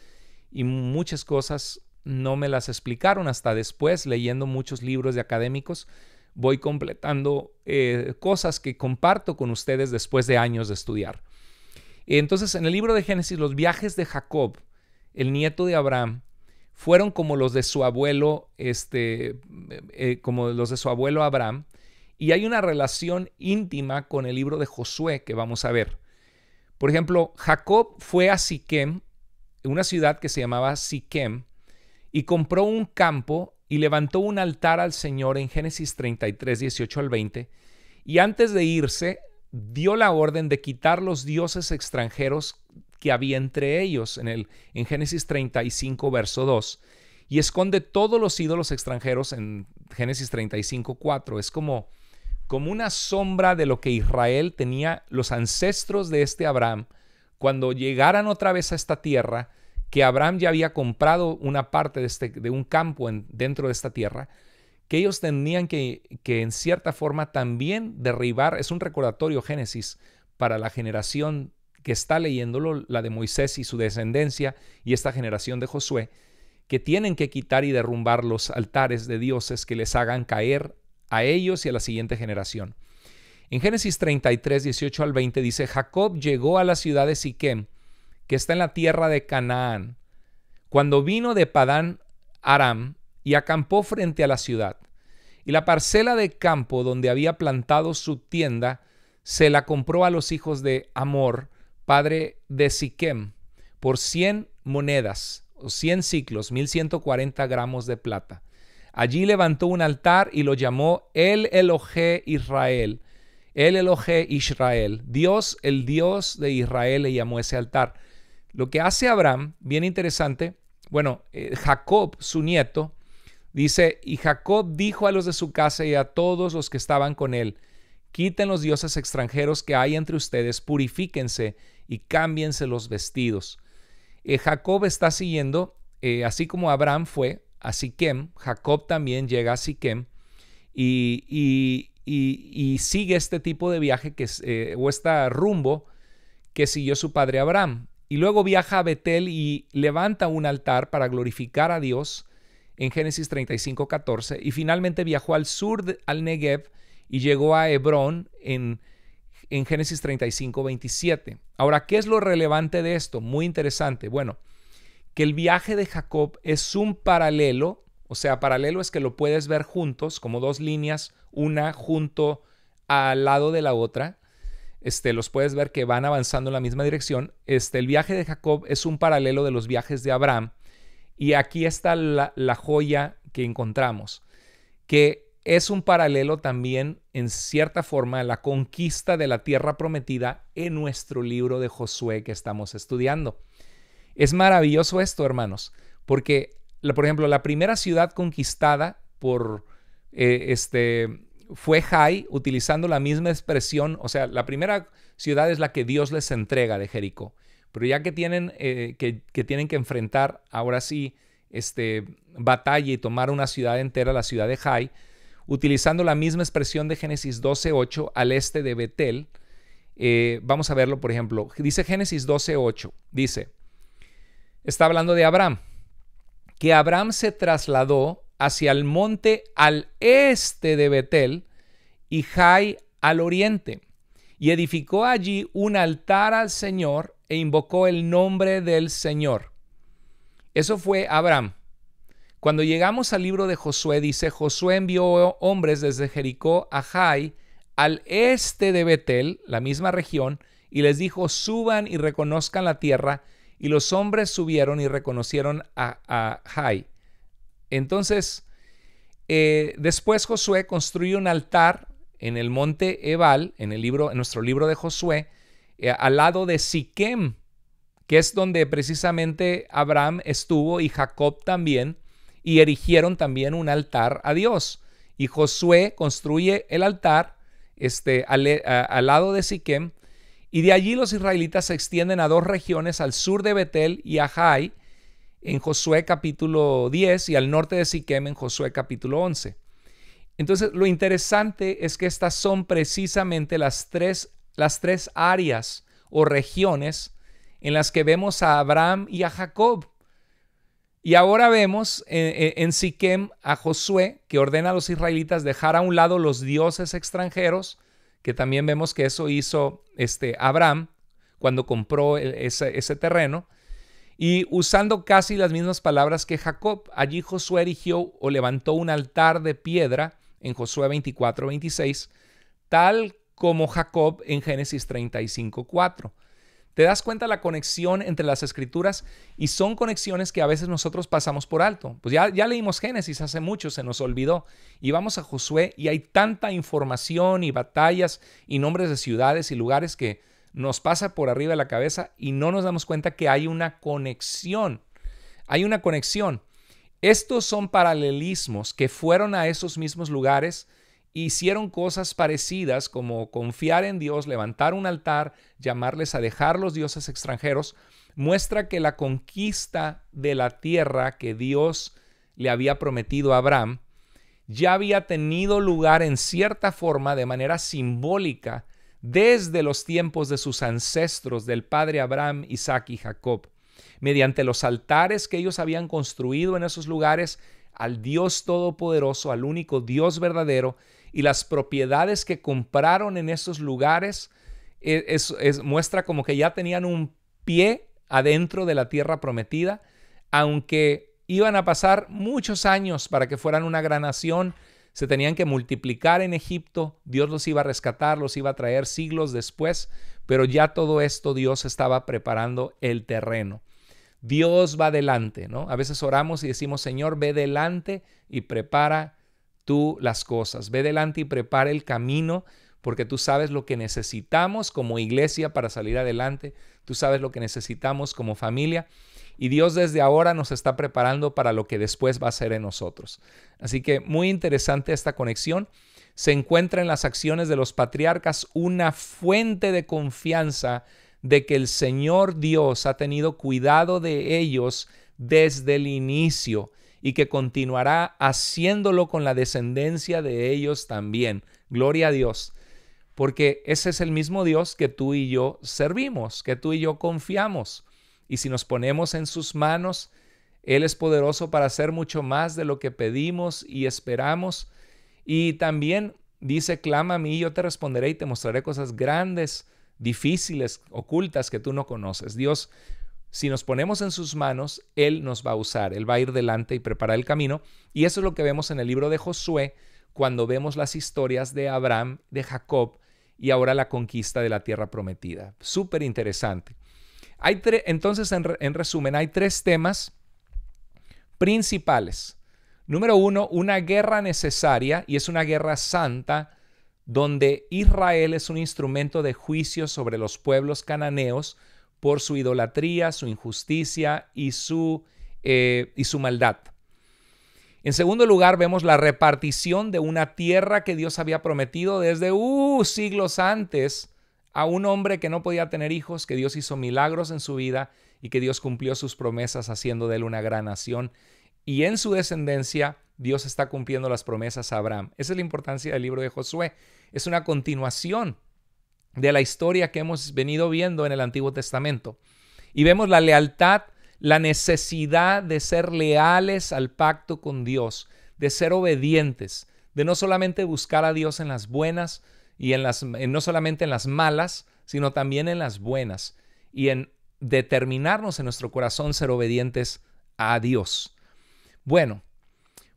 y muchas cosas no me las explicaron hasta después, leyendo muchos libros de académicos, voy completando eh, cosas que comparto con ustedes después de años de estudiar. Entonces, en el libro de Génesis, los viajes de Jacob, el nieto de Abraham, fueron como los de su abuelo, este, eh, eh, como los de su abuelo Abraham, y hay una relación íntima con el libro de Josué que vamos a ver. Por ejemplo, Jacob fue a Siquem, una ciudad que se llamaba Siquem, y compró un campo y levantó un altar al Señor en Génesis 33, 18 al 20, y antes de irse dio la orden de quitar los dioses extranjeros que había entre ellos en, el, en Génesis 35, verso 2. Y esconde todos los ídolos extranjeros en Génesis 35, 4. Es como, como una sombra de lo que Israel tenía, los ancestros de este Abraham, cuando llegaran otra vez a esta tierra, que Abraham ya había comprado una parte de, este, de un campo dentro de esta tierra, que ellos tenían que, que en cierta forma también derribar, es un recordatorio Génesis, para la generación que está leyéndolo, la de Moisés y su descendencia y esta generación de Josué, que tienen que quitar y derrumbar los altares de dioses que les hagan caer a ellos y a la siguiente generación. En Génesis 33, 18 al 20 dice, Jacob llegó a la ciudad de Siquem, que está en la tierra de Canaán, cuando vino de Padán Aram y acampó frente a la ciudad. Y la parcela de campo donde había plantado su tienda se la compró a los hijos de Amor, padre de Siquem, por 100 monedas o 100 ciclos, cuarenta gramos de plata. Allí levantó un altar y lo llamó El Elohe Israel. El Elohe Israel. Dios, el Dios de Israel, le llamó ese altar. Lo que hace Abraham, bien interesante, bueno, eh, Jacob, su nieto, dice, y Jacob dijo a los de su casa y a todos los que estaban con él, quiten los dioses extranjeros que hay entre ustedes, purifíquense y cámbiense los vestidos. Eh, Jacob está siguiendo, eh, así como Abraham fue a Siquem, Jacob también llega a Siquem y, sigue este tipo de viaje que, eh, o este rumbo que siguió su padre Abraham. Y luego viaja a Betel y levanta un altar para glorificar a Dios en Génesis 35, 14. Y finalmente viajó al sur, al Negev, y llegó a Hebrón en en Génesis 35, 27. Ahora, ¿qué es lo relevante de esto? Muy interesante. Bueno, que el viaje de Jacob es un paralelo, o sea, paralelo es que lo puedes ver juntos, como dos líneas, una junto al lado de la otra. Este, los puedes ver que van avanzando en la misma dirección. Este, el viaje de Jacob es un paralelo de los viajes de Abraham. Y aquí está la, la joya que encontramos, que es un paralelo también, en cierta forma, a la conquista de la tierra prometida en nuestro libro de Josué que estamos estudiando. Es maravilloso esto, hermanos, porque, por ejemplo, la primera ciudad conquistada por eh, este fue Jai, utilizando la misma expresión, o sea, la primera ciudad es la que Dios les entrega de Jericó, pero ya que tienen, eh, que, tienen que enfrentar ahora sí este, batalla y tomar una ciudad entera, la ciudad de Jai, utilizando la misma expresión de Génesis 12.8 al este de Betel. Eh, vamos a verlo, por ejemplo. Dice Génesis 12.8, dice, está hablando de Abraham, que Abraham se trasladó hacia el monte al este de Betel y Jai al oriente, y edificó allí un altar al Señor e invocó el nombre del Señor. Eso fue Abraham. Cuando llegamos al libro de Josué, dice, Josué envió hombres desde Jericó a Jai, al este de Betel, la misma región, y les dijo, suban y reconozcan la tierra. Y los hombres subieron y reconocieron a, Jai. Entonces, eh, después Josué construyó un altar en el monte Ebal, en, el libro, en nuestro libro de Josué, eh, al lado de Siquem, que es donde precisamente Abraham estuvo y Jacob también y erigieron también un altar a Dios. Y Josué construye el altar este, eh, al, lado de Siquem, y de allí los israelitas se extienden a dos regiones, al sur de Betel y a Jai, en Josué capítulo 10, y al norte de Siquem en Josué capítulo 11. Entonces, lo interesante es que estas son precisamente las tres, las tres áreas o regiones en las que vemos a Abraham y a Jacob. Y ahora vemos en, Siquem a Josué que ordena a los israelitas dejar a un lado los dioses extranjeros, que también vemos que eso hizo este Abraham cuando compró ese, ese terreno, y usando casi las mismas palabras que Jacob, allí Josué erigió o levantó un altar de piedra en Josué 24, 26, tal como Jacob en Génesis 35, 4. ¿Te das cuenta la conexión entre las escrituras? Y son conexiones que a veces nosotros pasamos por alto. Pues ya, ya leímos Génesis hace mucho, se nos olvidó. Y vamos a Josué y hay tanta información y batallas y nombres de ciudades y lugares que nos pasa por arriba de la cabeza y no nos damos cuenta que hay una conexión. Hay una conexión. Estos son paralelismos que fueron a esos mismos lugares hicieron cosas parecidas como confiar en Dios, levantar un altar, llamarles a dejar los dioses extranjeros, muestra que la conquista de la tierra que Dios le había prometido a Abraham ya había tenido lugar en cierta forma de manera simbólica desde los tiempos de sus ancestros, del padre Abraham, Isaac y Jacob. Mediante los altares que ellos habían construido en esos lugares al Dios Todopoderoso, al único Dios verdadero, y las propiedades que compraron en esos lugares e, es, muestra como que ya tenían un pie adentro de la tierra prometida, aunque iban a pasar muchos años para que fueran una gran nación, se tenían que multiplicar en Egipto, Dios los iba a rescatar, los iba a traer siglos después, pero ya todo esto Dios estaba preparando el terreno. Dios va adelante. ¿no? A veces oramos y decimos, Señor, ve delante y prepara tú las cosas. Ve delante y prepara el camino porque tú sabes lo que necesitamos como iglesia para salir adelante, tú sabes lo que necesitamos como familia y Dios desde ahora nos está preparando para lo que después va a ser en nosotros. Así que muy interesante esta conexión. Se encuentra en las acciones de los patriarcas una fuente de confianza de que el Señor Dios ha tenido cuidado de ellos desde el inicio y que continuará haciéndolo con la descendencia de ellos también. Gloria a Dios, porque ese es el mismo Dios que tú y yo servimos, que tú y yo confiamos. Y si nos ponemos en sus manos, Él es poderoso para hacer mucho más de lo que pedimos y esperamos. Y también dice, clama a mí, yo te responderé y te mostraré cosas grandes, difíciles, ocultas que tú no conoces. Dios si nos ponemos en sus manos, Él nos va a usar, Él va a ir delante y preparar el camino. Y eso es lo que vemos en el libro de Josué cuando vemos las historias de Abraham, de Jacob y ahora la conquista de la tierra prometida. Súper interesante. Hay Entonces, en resumen, hay tres temas principales. Número uno, una guerra necesaria y es una guerra santa donde Israel es un instrumento de juicio sobre los pueblos cananeos por su idolatría, su injusticia y su, eh, y su maldad. En segundo lugar, vemos la repartición de una tierra que Dios había prometido desde uh, siglos antes a un hombre que no podía tener hijos, que Dios hizo milagros en su vida y que Dios cumplió sus promesas haciendo de él una gran nación. Y en su descendencia, Dios está cumpliendo las promesas a Abraham. Esa es la importancia del libro de Josué. Es una continuación de la historia que hemos venido viendo en el Antiguo Testamento. Y vemos la lealtad, la necesidad de ser leales al pacto con Dios, de ser obedientes, de no solamente buscar a Dios en las buenas y en las no solamente en las malas, sino también en las buenas y en determinarnos en nuestro corazón ser obedientes a Dios. Bueno,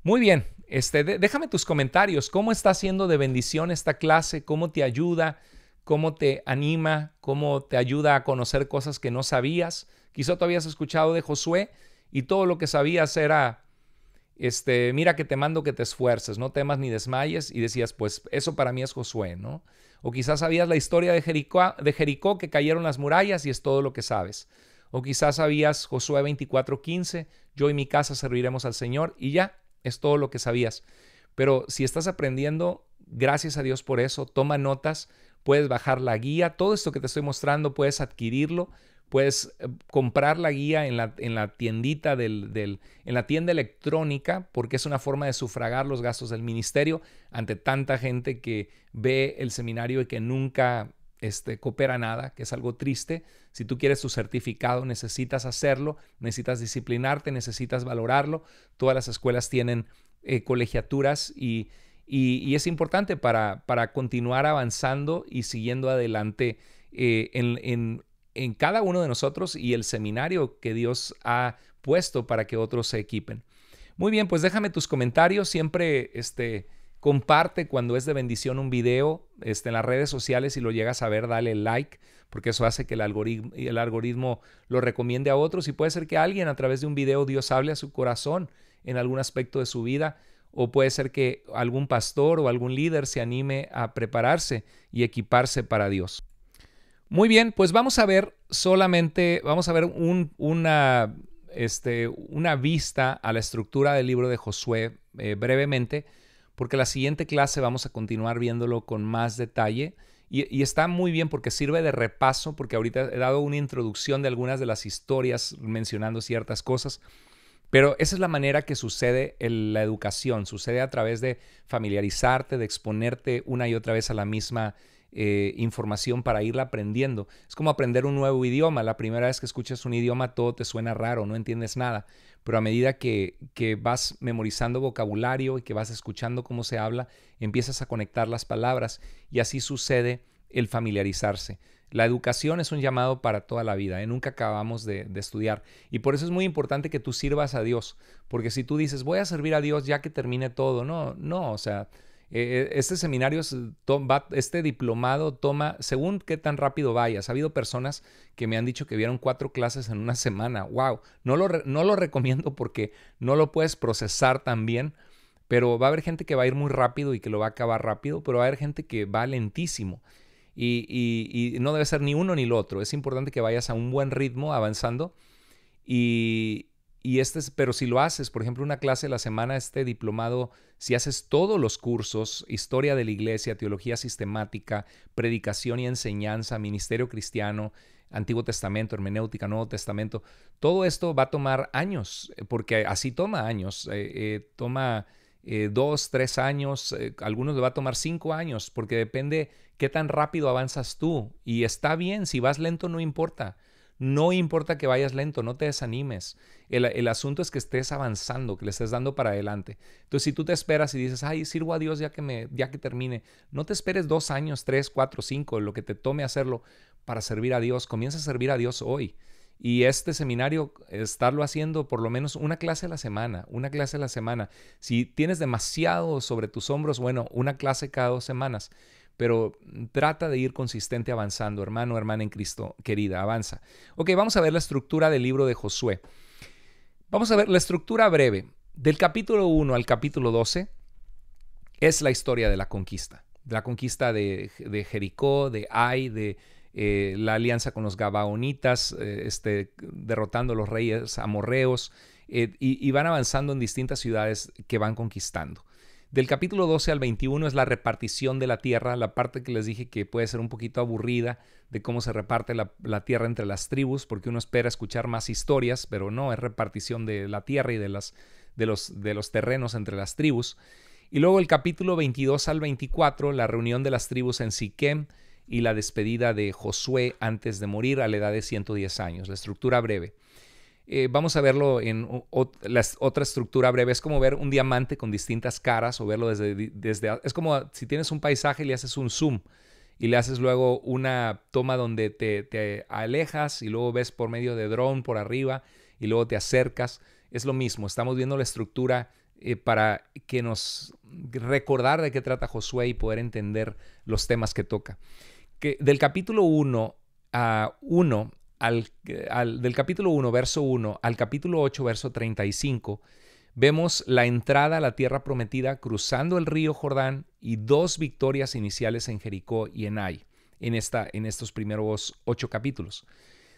muy bien. Este, déjame tus comentarios. ¿Cómo está siendo de bendición esta clase? ¿Cómo te ayuda? cómo te anima, cómo te ayuda a conocer cosas que no sabías. Quizá tú habías escuchado de Josué y todo lo que sabías era, este, mira que te mando que te esfuerces, no temas ni desmayes y decías, pues eso para mí es Josué, ¿no? O quizás sabías la historia de Jericó, de Jericó que cayeron las murallas y es todo lo que sabes. O quizás sabías Josué 24:15, yo y mi casa serviremos al Señor y ya, es todo lo que sabías. Pero si estás aprendiendo, gracias a Dios por eso, toma notas, puedes bajar la guía, todo esto que te estoy mostrando puedes adquirirlo, puedes eh, comprar la guía en la, en la tiendita del, en la tienda electrónica, porque es una forma de sufragar los gastos del ministerio ante tanta gente que ve el seminario y que nunca este, coopera nada, que es algo triste. Si tú quieres tu certificado, necesitas hacerlo, necesitas disciplinarte, necesitas valorarlo. Todas las escuelas tienen eh, colegiaturas y y, es importante para, continuar avanzando y siguiendo adelante eh, en, cada uno de nosotros y el seminario que Dios ha puesto para que otros se equipen. Muy bien, pues déjame tus comentarios. Siempre este, comparte cuando es de bendición un video este, en las redes sociales. Si lo llegas a ver, dale like, porque eso hace que el el algoritmo lo recomiende a otros. Y puede ser que alguien a través de un video Dios hable a su corazón en algún aspecto de su vida o puede ser que algún pastor o algún líder se anime a prepararse y equiparse para Dios. Muy bien, pues vamos a ver solamente, vamos a ver este, una, vista a la estructura del libro de Josué eh, brevemente, porque la siguiente clase vamos a continuar viéndolo con más detalle. Y, y, está muy bien porque sirve de repaso, porque ahorita he dado una introducción de algunas de las historias mencionando ciertas cosas, pero esa es la manera que sucede en la educación, sucede a través de familiarizarte, de exponerte una y otra vez a la misma eh, información para irla aprendiendo. Es como aprender un nuevo idioma. La primera vez que escuchas un idioma todo te suena raro, no entiendes nada. Pero a medida que, que vas memorizando vocabulario y que vas escuchando cómo se habla, empiezas a conectar las palabras y así sucede el familiarizarse. La educación es un llamado para toda la vida, ¿eh? nunca acabamos de, estudiar. Y por eso es muy importante que tú sirvas a Dios, porque si tú dices, voy a servir a Dios ya que termine todo, no, no, o sea, e, e, este seminario, este diplomado toma, según qué tan rápido vayas, ha habido personas que me han dicho que vieron cuatro clases en una semana, wow, no lo, no lo recomiendo porque no lo puedes procesar tan bien. Pero va a haber gente que va a ir muy rápido y que lo va a acabar rápido, pero va a haber gente que va lentísimo. Y, no debe ser ni uno ni el otro. Es importante que vayas a un buen ritmo avanzando. Y, este pero si lo haces, por ejemplo, una clase de la semana, este diplomado, si haces todos los cursos, historia de la iglesia, teología sistemática, predicación y enseñanza, ministerio cristiano, Antiguo Testamento, hermenéutica, Nuevo Testamento, todo esto va a tomar años, eh, porque así toma años, eh, eh, toma dos, tres años, algunos le va a tomar cinco años, porque depende ¿Qué tan rápido avanzas tú? Y está bien, si vas lento no importa. No importa que vayas lento, no te desanimes. El, asunto es que estés avanzando, que le estés dando para adelante. Entonces, si tú te esperas y dices, ay, sirvo a Dios ya que, me, ya que termine, no te esperes dos años, tres, cuatro, cinco, lo que te tome hacerlo para servir a Dios. Comienza a servir a Dios hoy. Y este seminario, estarlo haciendo por lo menos una clase a la semana, una clase a la semana. Si tienes demasiado sobre tus hombros, bueno, una clase cada dos semanas pero trata de ir consistente avanzando, hermano, hermana en Cristo, querida, avanza. Ok, vamos a ver la estructura del libro de Josué. Vamos a ver la estructura breve. Del capítulo 1 al capítulo 12 es la historia de la conquista, de la conquista de, Jericó, de Ay, de eh, la alianza con los Gabaonitas, eh, este, derrotando a los reyes amorreos, eh, y, van avanzando en distintas ciudades que van conquistando. Del capítulo 12 al 21 es la repartición de la tierra, la parte que les dije que puede ser un poquito aburrida de cómo se reparte la, tierra entre las tribus, porque uno espera escuchar más historias, pero no, es repartición de la tierra y de, las, de, los, de los terrenos entre las tribus. Y luego el capítulo 22 al 24, la reunión de las tribus en Siquem y la despedida de Josué antes de morir a la edad de 110 años, la estructura breve. Eh, vamos a verlo en la otra estructura breve. Es como ver un diamante con distintas caras o verlo desde, desde... Es como si tienes un paisaje y le haces un zoom y le haces luego una toma donde te, alejas y luego ves por medio de drone por arriba y luego te acercas. Es lo mismo, estamos viendo la estructura eh, para que nos recordar de qué trata Josué y poder entender los temas que toca. Que del capítulo 1 a 1 al, del capítulo 1, verso 1, al capítulo 8, verso 35, vemos la entrada a la tierra prometida cruzando el río Jordán y dos victorias iniciales en Jericó y en Ai, en, esta, en estos primeros ocho capítulos.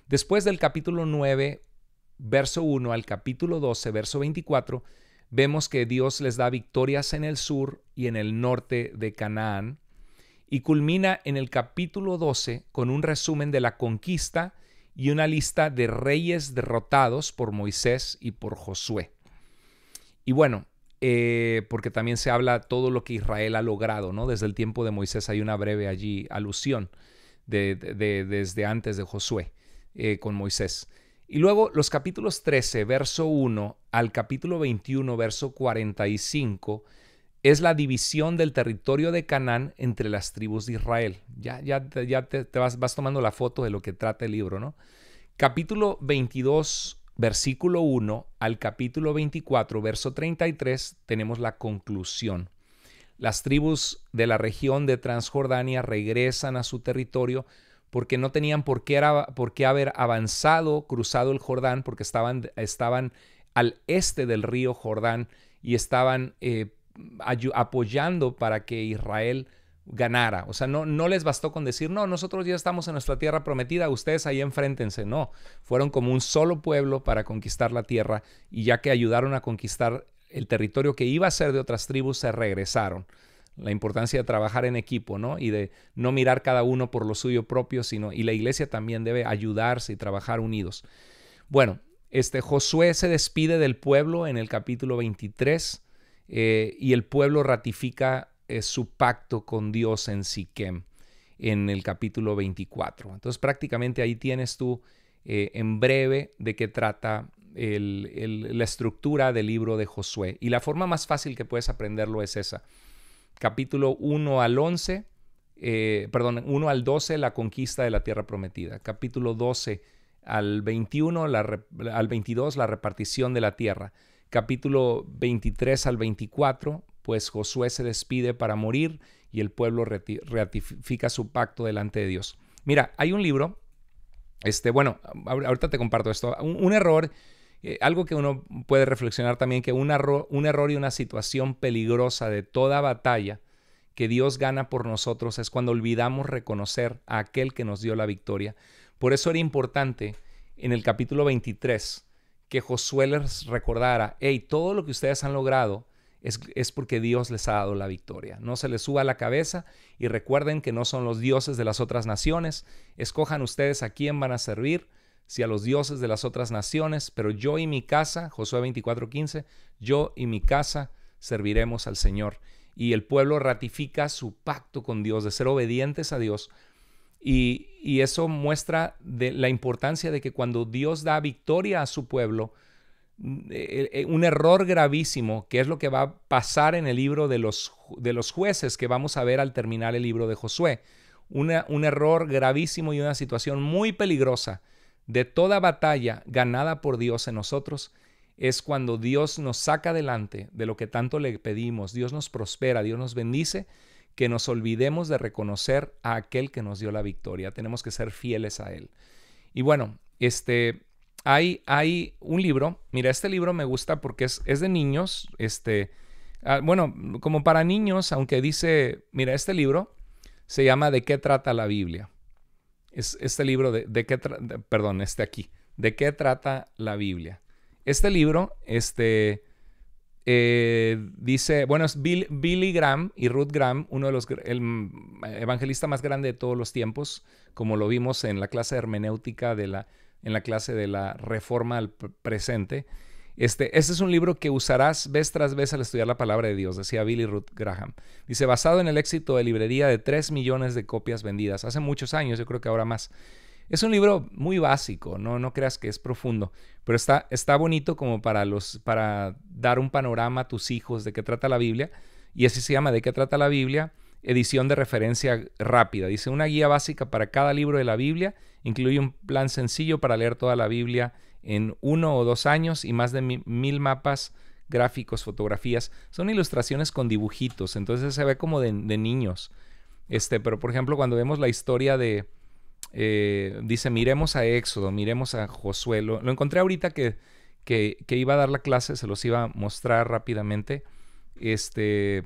Después del capítulo 9, verso 1 al capítulo 12, verso 24, vemos que Dios les da victorias en el sur y en el norte de Canaán y culmina en el capítulo 12 con un resumen de la conquista y una lista de reyes derrotados por Moisés y por Josué. Y bueno, eh, porque también se habla todo lo que Israel ha logrado, ¿no? Desde el tiempo de Moisés hay una breve allí alusión de, desde antes de Josué eh, con Moisés. Y luego los capítulos 13, verso 1 al capítulo 21, verso 45 es la división del territorio de Canaán entre las tribus de Israel. Ya, ya, ya te, vas, vas, tomando la foto de lo que trata el libro, ¿no? Capítulo 22, versículo 1 al capítulo 24, verso 33, tenemos la conclusión. Las tribus de la región de Transjordania regresan a su territorio porque no tenían por qué, era, haber avanzado, cruzado el Jordán, porque estaban, estaban al este del río Jordán y estaban eh, apoyando para que Israel ganara. O sea, no, no les bastó con decir, no, nosotros ya estamos en nuestra tierra prometida, ustedes ahí enfréntense. No, fueron como un solo pueblo para conquistar la tierra y ya que ayudaron a conquistar el territorio que iba a ser de otras tribus, se regresaron. La importancia de trabajar en equipo, ¿no? Y de no mirar cada uno por lo suyo propio, sino, y la iglesia también debe ayudarse y trabajar unidos. Bueno, este Josué se despide del pueblo en el capítulo 23 eh, y el pueblo ratifica eh, su pacto con Dios en Siquem en el capítulo 24. Entonces prácticamente ahí tienes tú eh, en breve de qué trata la estructura del libro de Josué. Y la forma más fácil que puedes aprenderlo es esa. Capítulo 1 al 11, perdón, 1 al 12, la conquista de la tierra prometida. Capítulo 12 al 21, al 22, la repartición de la tierra capítulo 23 al 24, pues Josué se despide para morir y el pueblo ratifica su pacto delante de Dios. Mira, hay un libro, este, bueno, ahorita te comparto esto, un, error, eh, algo que uno puede reflexionar también, que un, error, un error y una situación peligrosa de toda batalla que Dios gana por nosotros es cuando olvidamos reconocer a aquel que nos dio la victoria. Por eso era importante en el capítulo 23 que Josué les recordara, hey, todo lo que ustedes han logrado es, porque Dios les ha dado la victoria. No se les suba la cabeza y recuerden que no son los dioses de las otras naciones. Escojan ustedes a quién van a servir, si a los dioses de las otras naciones, pero yo y mi casa, Josué 24:15, yo y mi casa serviremos al Señor. Y el pueblo ratifica su pacto con Dios de ser obedientes a Dios y, y eso muestra de la importancia de que cuando Dios da victoria a su pueblo, mm, eh, eh, eh, un error gravísimo, que es lo que va a pasar en el libro de los, de los jueces que vamos a ver al terminar el libro de Josué. un error gravísimo y una situación muy peligrosa de toda batalla ganada por Dios en nosotros es cuando Dios nos saca adelante de lo que tanto le pedimos, Dios nos prospera, Dios nos bendice que nos olvidemos de reconocer a aquel que nos dio la victoria. Tenemos que ser fieles a él. Y bueno, este, hay, hay un libro. Mira, este libro me gusta porque es, de niños. Este, ah, bueno, como para niños, aunque dice, mira, este libro se llama ¿De qué trata la Biblia? Es este libro de, qué, perdón, este aquí. ¿De qué trata la Biblia? Este libro, este, eh, dice, bueno, es Billy Graham y Ruth Graham, uno de los evangelistas evangelista más grande de todos los tiempos, como lo vimos en la clase hermenéutica de la, en la clase de la reforma al presente. Este, este es un libro que usarás vez tras vez al estudiar la palabra de Dios, decía Billy Ruth Graham. Dice, basado en el éxito de librería de 3 millones de copias vendidas, hace muchos años, yo creo que ahora más. Es un libro muy básico, no, no creas que es profundo, pero está, está bonito como para, los, para dar un panorama a tus hijos de qué trata la Biblia. Y así se llama De qué trata la Biblia, edición de referencia rápida. Dice una guía básica para cada libro de la Biblia, incluye un plan sencillo para leer toda la Biblia en uno o dos años y más de mil mapas gráficos, fotografías, son ilustraciones con dibujitos, entonces se ve como de, de niños. Este, pero por ejemplo, cuando vemos la historia de, eh, dice, miremos a Éxodo, miremos a Josuelo, Lo, encontré ahorita que, que, iba a dar la clase, se los iba a mostrar rápidamente. Este,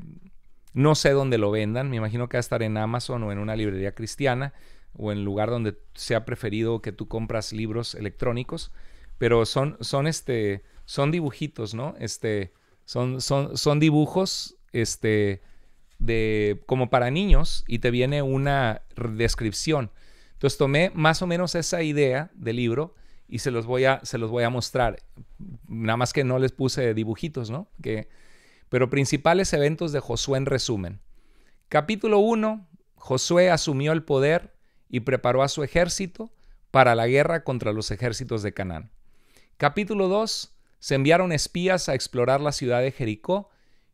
no sé dónde lo vendan, me imagino que va a estar en Amazon o en una librería cristiana o en lugar donde sea preferido que tú compras libros electrónicos, pero son, son, este, son dibujitos, ¿no? Este, son, son, son dibujos este, de, como para niños y te viene una descripción. Entonces tomé más o menos esa idea del libro y se los voy a, se los voy a mostrar. Nada más que no les puse dibujitos, ¿no? Que, pero principales eventos de Josué en resumen. Capítulo 1, Josué asumió el poder y preparó a su ejército para la guerra contra los ejércitos de Canaán. Capítulo 2, se enviaron espías a explorar la ciudad de Jericó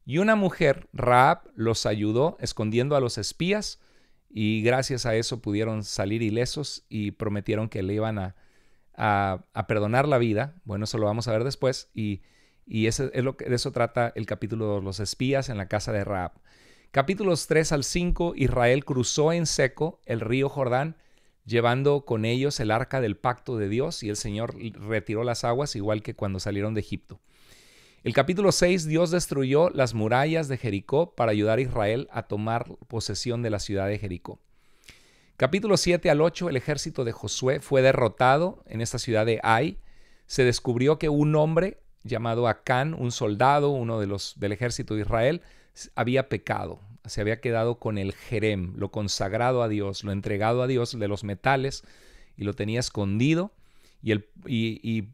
y una mujer, Raab, los ayudó escondiendo a los espías y gracias a eso pudieron salir ilesos y prometieron que le iban a, a, perdonar la vida. Bueno, eso lo vamos a ver después y, ese es lo que, de eso trata el capítulo los espías en la casa de Raab. Capítulos 3 al 5, Israel cruzó en seco el río Jordán, llevando con ellos el arca del pacto de Dios y el Señor retiró las aguas igual que cuando salieron de Egipto. El capítulo 6, Dios destruyó las murallas de Jericó para ayudar a Israel a tomar posesión de la ciudad de Jericó. Capítulo 7 al 8, el ejército de Josué fue derrotado en esta ciudad de Ai. Se descubrió que un hombre llamado Acán, un soldado, uno de los del ejército de Israel, había pecado, se había quedado con el jerem, lo consagrado a Dios, lo entregado a Dios de los metales, y lo tenía escondido, y, el, y,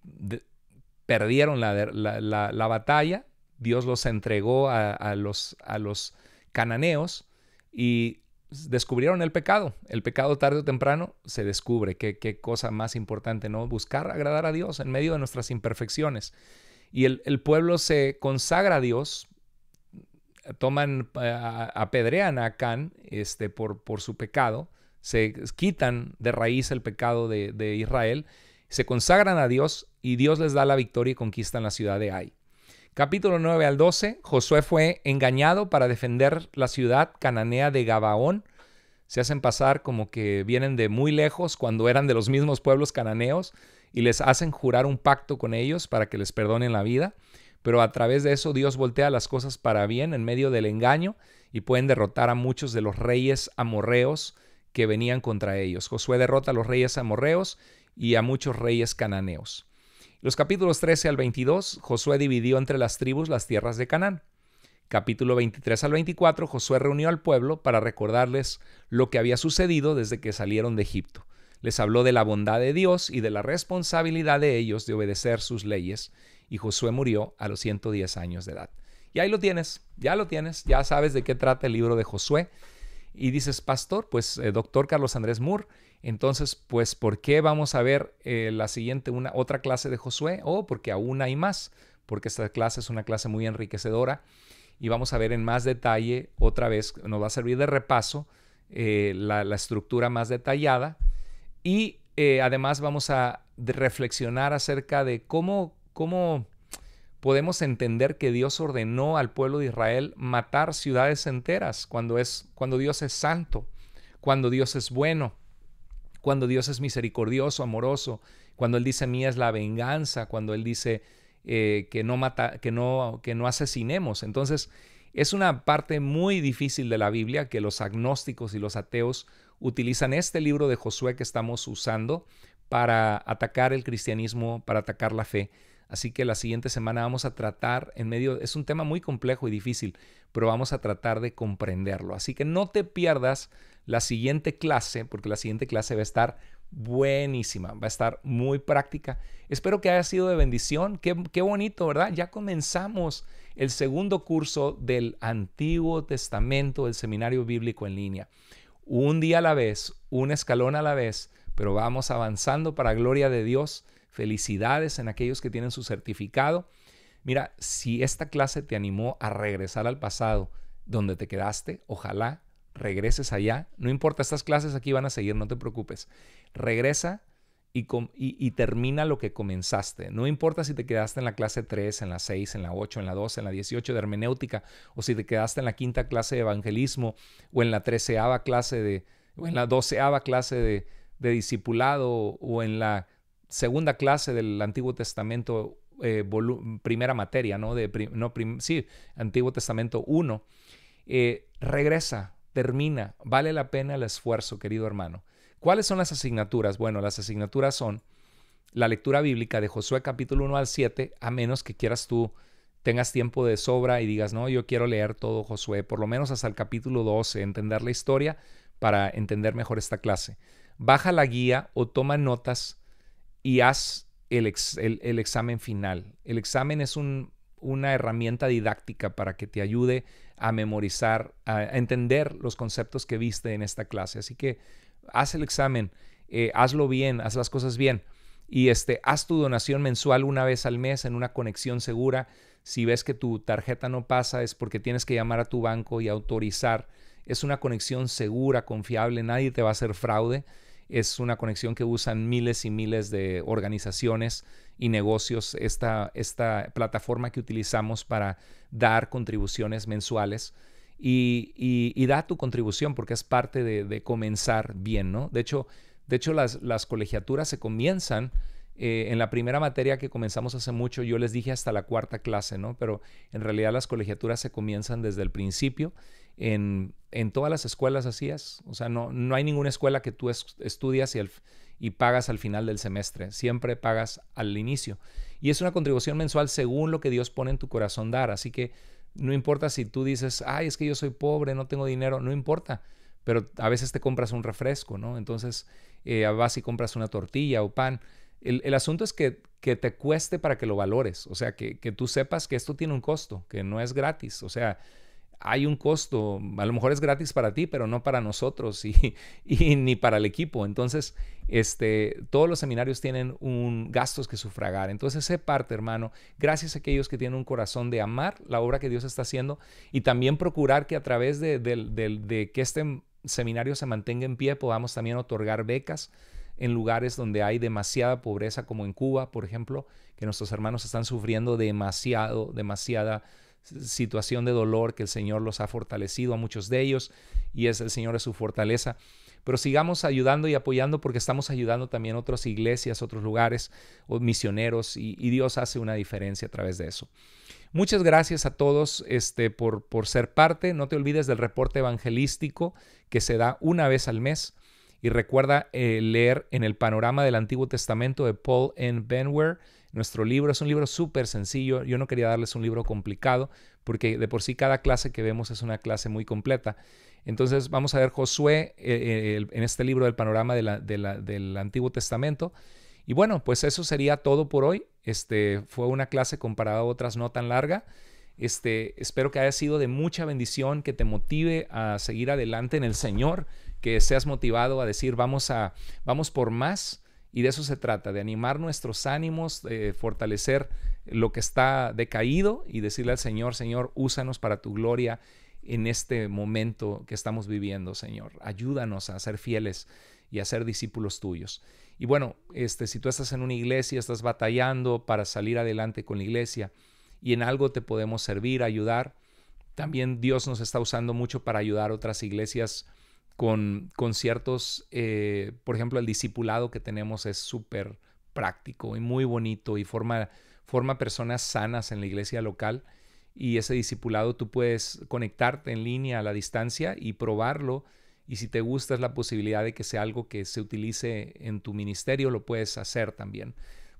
perdieron la, batalla, Dios los entregó a, los, a los cananeos y descubrieron el pecado. El pecado tarde o temprano se descubre. Qué, qué cosa más importante, ¿no? Buscar agradar a Dios en medio de nuestras imperfecciones. Y el, pueblo se consagra a Dios, toman, eh, apedrean a Acán este, por, por su pecado, se quitan de raíz el pecado de, de Israel se consagran a Dios y Dios les da la victoria y conquistan la ciudad de Ai. Capítulo 9 al 12, Josué fue engañado para defender la ciudad cananea de Gabaón. Se hacen pasar como que vienen de muy lejos cuando eran de los mismos pueblos cananeos y les hacen jurar un pacto con ellos para que les perdonen la vida. Pero a través de eso Dios voltea las cosas para bien en medio del engaño y pueden derrotar a muchos de los reyes amorreos que venían contra ellos. Josué derrota a los reyes amorreos y a muchos reyes cananeos. Los capítulos 13 al 22, Josué dividió entre las tribus las tierras de Canaán. Capítulo 23 al 24, Josué reunió al pueblo para recordarles lo que había sucedido desde que salieron de Egipto. Les habló de la bondad de Dios y de la responsabilidad de ellos de obedecer sus leyes, y Josué murió a los 110 años de edad. Y ahí lo tienes, ya lo tienes, ya sabes de qué trata el libro de Josué. Y dices, pastor, pues eh, doctor Carlos Andrés Moore, entonces, pues, ¿por qué vamos a ver eh, la siguiente, una, otra clase de Josué? Oh, porque aún hay más, porque esta clase es una clase muy enriquecedora y vamos a ver en más detalle, otra vez, nos va a servir de repaso eh, la, estructura más detallada y eh, además vamos a reflexionar acerca de cómo, cómo podemos entender que Dios ordenó al pueblo de Israel matar ciudades enteras cuando, es, cuando Dios es santo, cuando Dios es bueno cuando Dios es misericordioso, amoroso, cuando Él dice mía es la venganza, cuando Él dice eh, que, no mata, que, no, que no asesinemos. Entonces, es una parte muy difícil de la Biblia que los agnósticos y los ateos utilizan este libro de Josué que estamos usando para atacar el cristianismo, para atacar la fe. Así que la siguiente semana vamos a tratar en medio, es un tema muy complejo y difícil, pero vamos a tratar de comprenderlo. Así que no te pierdas la siguiente clase, porque la siguiente clase va a estar buenísima, va a estar muy práctica. Espero que haya sido de bendición. Qué, bonito, ¿verdad? Ya comenzamos el segundo curso del Antiguo Testamento del Seminario Bíblico en línea. Un día a la vez, un escalón a la vez, pero vamos avanzando para gloria de Dios Felicidades en aquellos que tienen su certificado. Mira, si esta clase te animó a regresar al pasado donde te quedaste, ojalá regreses allá. No importa, estas clases aquí van a seguir, no te preocupes. Regresa y, termina lo que comenzaste. No importa si te quedaste en la clase 3, en la 6, en la 8, en la 12, en la 18 de hermenéutica, o si te quedaste en la quinta clase de evangelismo, o en la treceava clase de, o en la doceava clase de discipulado, o en la segunda clase del Antiguo Testamento, eh, primera materia, ¿no? sí, Antiguo Testamento 1. Eh, regresa, termina, vale la pena el esfuerzo, querido hermano. ¿Cuáles son las asignaturas? Bueno, las asignaturas son la lectura bíblica de Josué capítulo 1 al 7, a menos que quieras tú tengas tiempo de sobra y digas, no, yo quiero leer todo Josué, por lo menos hasta el capítulo 12, entender la historia para entender mejor esta clase. Baja la guía o toma notas y haz el, examen final. El examen es una herramienta didáctica para que te ayude a memorizar, a entender los conceptos que viste en esta clase. Así que haz el examen, eh, hazlo bien, haz las cosas bien y este, haz tu donación mensual una vez al mes en una conexión segura. Si ves que tu tarjeta no pasa es porque tienes que llamar a tu banco y autorizar. Es una conexión segura, confiable, nadie te va a hacer fraude. Es una conexión que usan miles y miles de organizaciones y negocios, esta, esta plataforma que utilizamos para dar contribuciones mensuales. Y, da tu contribución porque es parte de, comenzar bien, ¿no? De hecho, de hecho las, colegiaturas se comienzan eh, en la primera materia que comenzamos hace mucho, yo les dije hasta la cuarta clase, ¿no? Pero en realidad las colegiaturas se comienzan desde el principio en, todas las escuelas hacías. O sea, no, no hay ninguna escuela que tú estudias y, pagas al final del semestre. Siempre pagas al inicio. Y es una contribución mensual según lo que Dios pone en tu corazón dar. Así que no importa si tú dices, ay, es que yo soy pobre, no tengo dinero, no importa. Pero a veces te compras un refresco, ¿no? Entonces eh, vas y compras una tortilla o pan. El, asunto es que, te cueste para que lo valores, o sea, que, que tú sepas que esto tiene un costo, que no es gratis, o sea, hay un costo, a lo mejor es gratis para ti, pero no para nosotros y, [laughs] ni para el equipo. Entonces, este, todos los seminarios tienen un gastos que sufragar. Entonces, sé parte, hermano, gracias a aquellos que tienen un corazón de amar la obra que Dios está haciendo y también procurar que a través de, de que este seminario se mantenga en pie, podamos también otorgar becas en lugares donde hay demasiada pobreza, como en Cuba, por ejemplo, que nuestros hermanos están sufriendo demasiado, demasiada situación de dolor que el Señor los ha fortalecido a muchos de ellos y es el Señor es su fortaleza. Pero sigamos ayudando y apoyando porque estamos ayudando también otras iglesias, otros lugares, o misioneros y, Dios hace una diferencia a través de eso. Muchas gracias a todos este, por, por ser parte. No te olvides del reporte evangelístico que se da una vez al mes. Y recuerda eh, leer en el panorama del Antiguo Testamento de Paul en Benware nuestro libro. Es un libro súper sencillo. Yo no quería darles un libro complicado porque de por sí cada clase que vemos es una clase muy completa. Entonces vamos a ver Josué eh, eh, en este libro del panorama del Antiguo Testamento. Y bueno, pues eso sería todo por hoy. Este fue una clase comparada a otras no tan larga. Este, espero que haya sido de mucha bendición, que te motive a seguir adelante en el Señor, que seas motivado a decir vamos a vamos por más, y de eso se trata, de animar nuestros ánimos, de fortalecer lo que está decaído y decirle al Señor, Señor, úsanos para tu gloria en este momento que estamos viviendo, Señor. Ayúdanos a ser fieles y a ser discípulos tuyos. Y bueno, este, si tú estás en una iglesia, estás batallando para salir adelante con la iglesia y en algo te podemos servir, ayudar, también Dios nos está usando mucho para ayudar a otras iglesias con, ciertos, eh, por ejemplo, el discipulado que tenemos es súper práctico y muy bonito y forma, forma personas sanas en la iglesia local. Y ese discipulado tú puedes conectarte en línea a la distancia y probarlo. Y si te gusta es la posibilidad de que sea algo que se utilice en tu ministerio, lo puedes hacer también.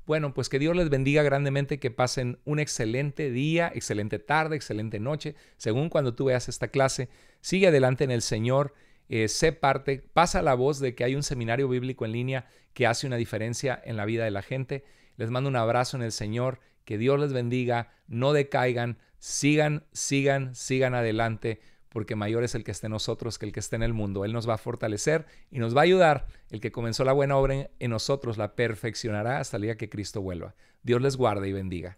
Bueno, pues que Dios les bendiga grandemente, que pasen un excelente día, excelente tarde, excelente noche, según cuando tú veas esta clase. Sigue adelante en el Señor eh, sé parte, pasa la voz de que hay un seminario bíblico en línea que hace una diferencia en la vida de la gente. Les mando un abrazo en el Señor, que Dios les bendiga, no decaigan, sigan, sigan, sigan adelante, porque mayor es el que esté en nosotros que el que esté en el mundo. Él nos va a fortalecer y nos va a ayudar. El que comenzó la buena obra en nosotros la perfeccionará hasta el día que Cristo vuelva. Dios les guarde y bendiga.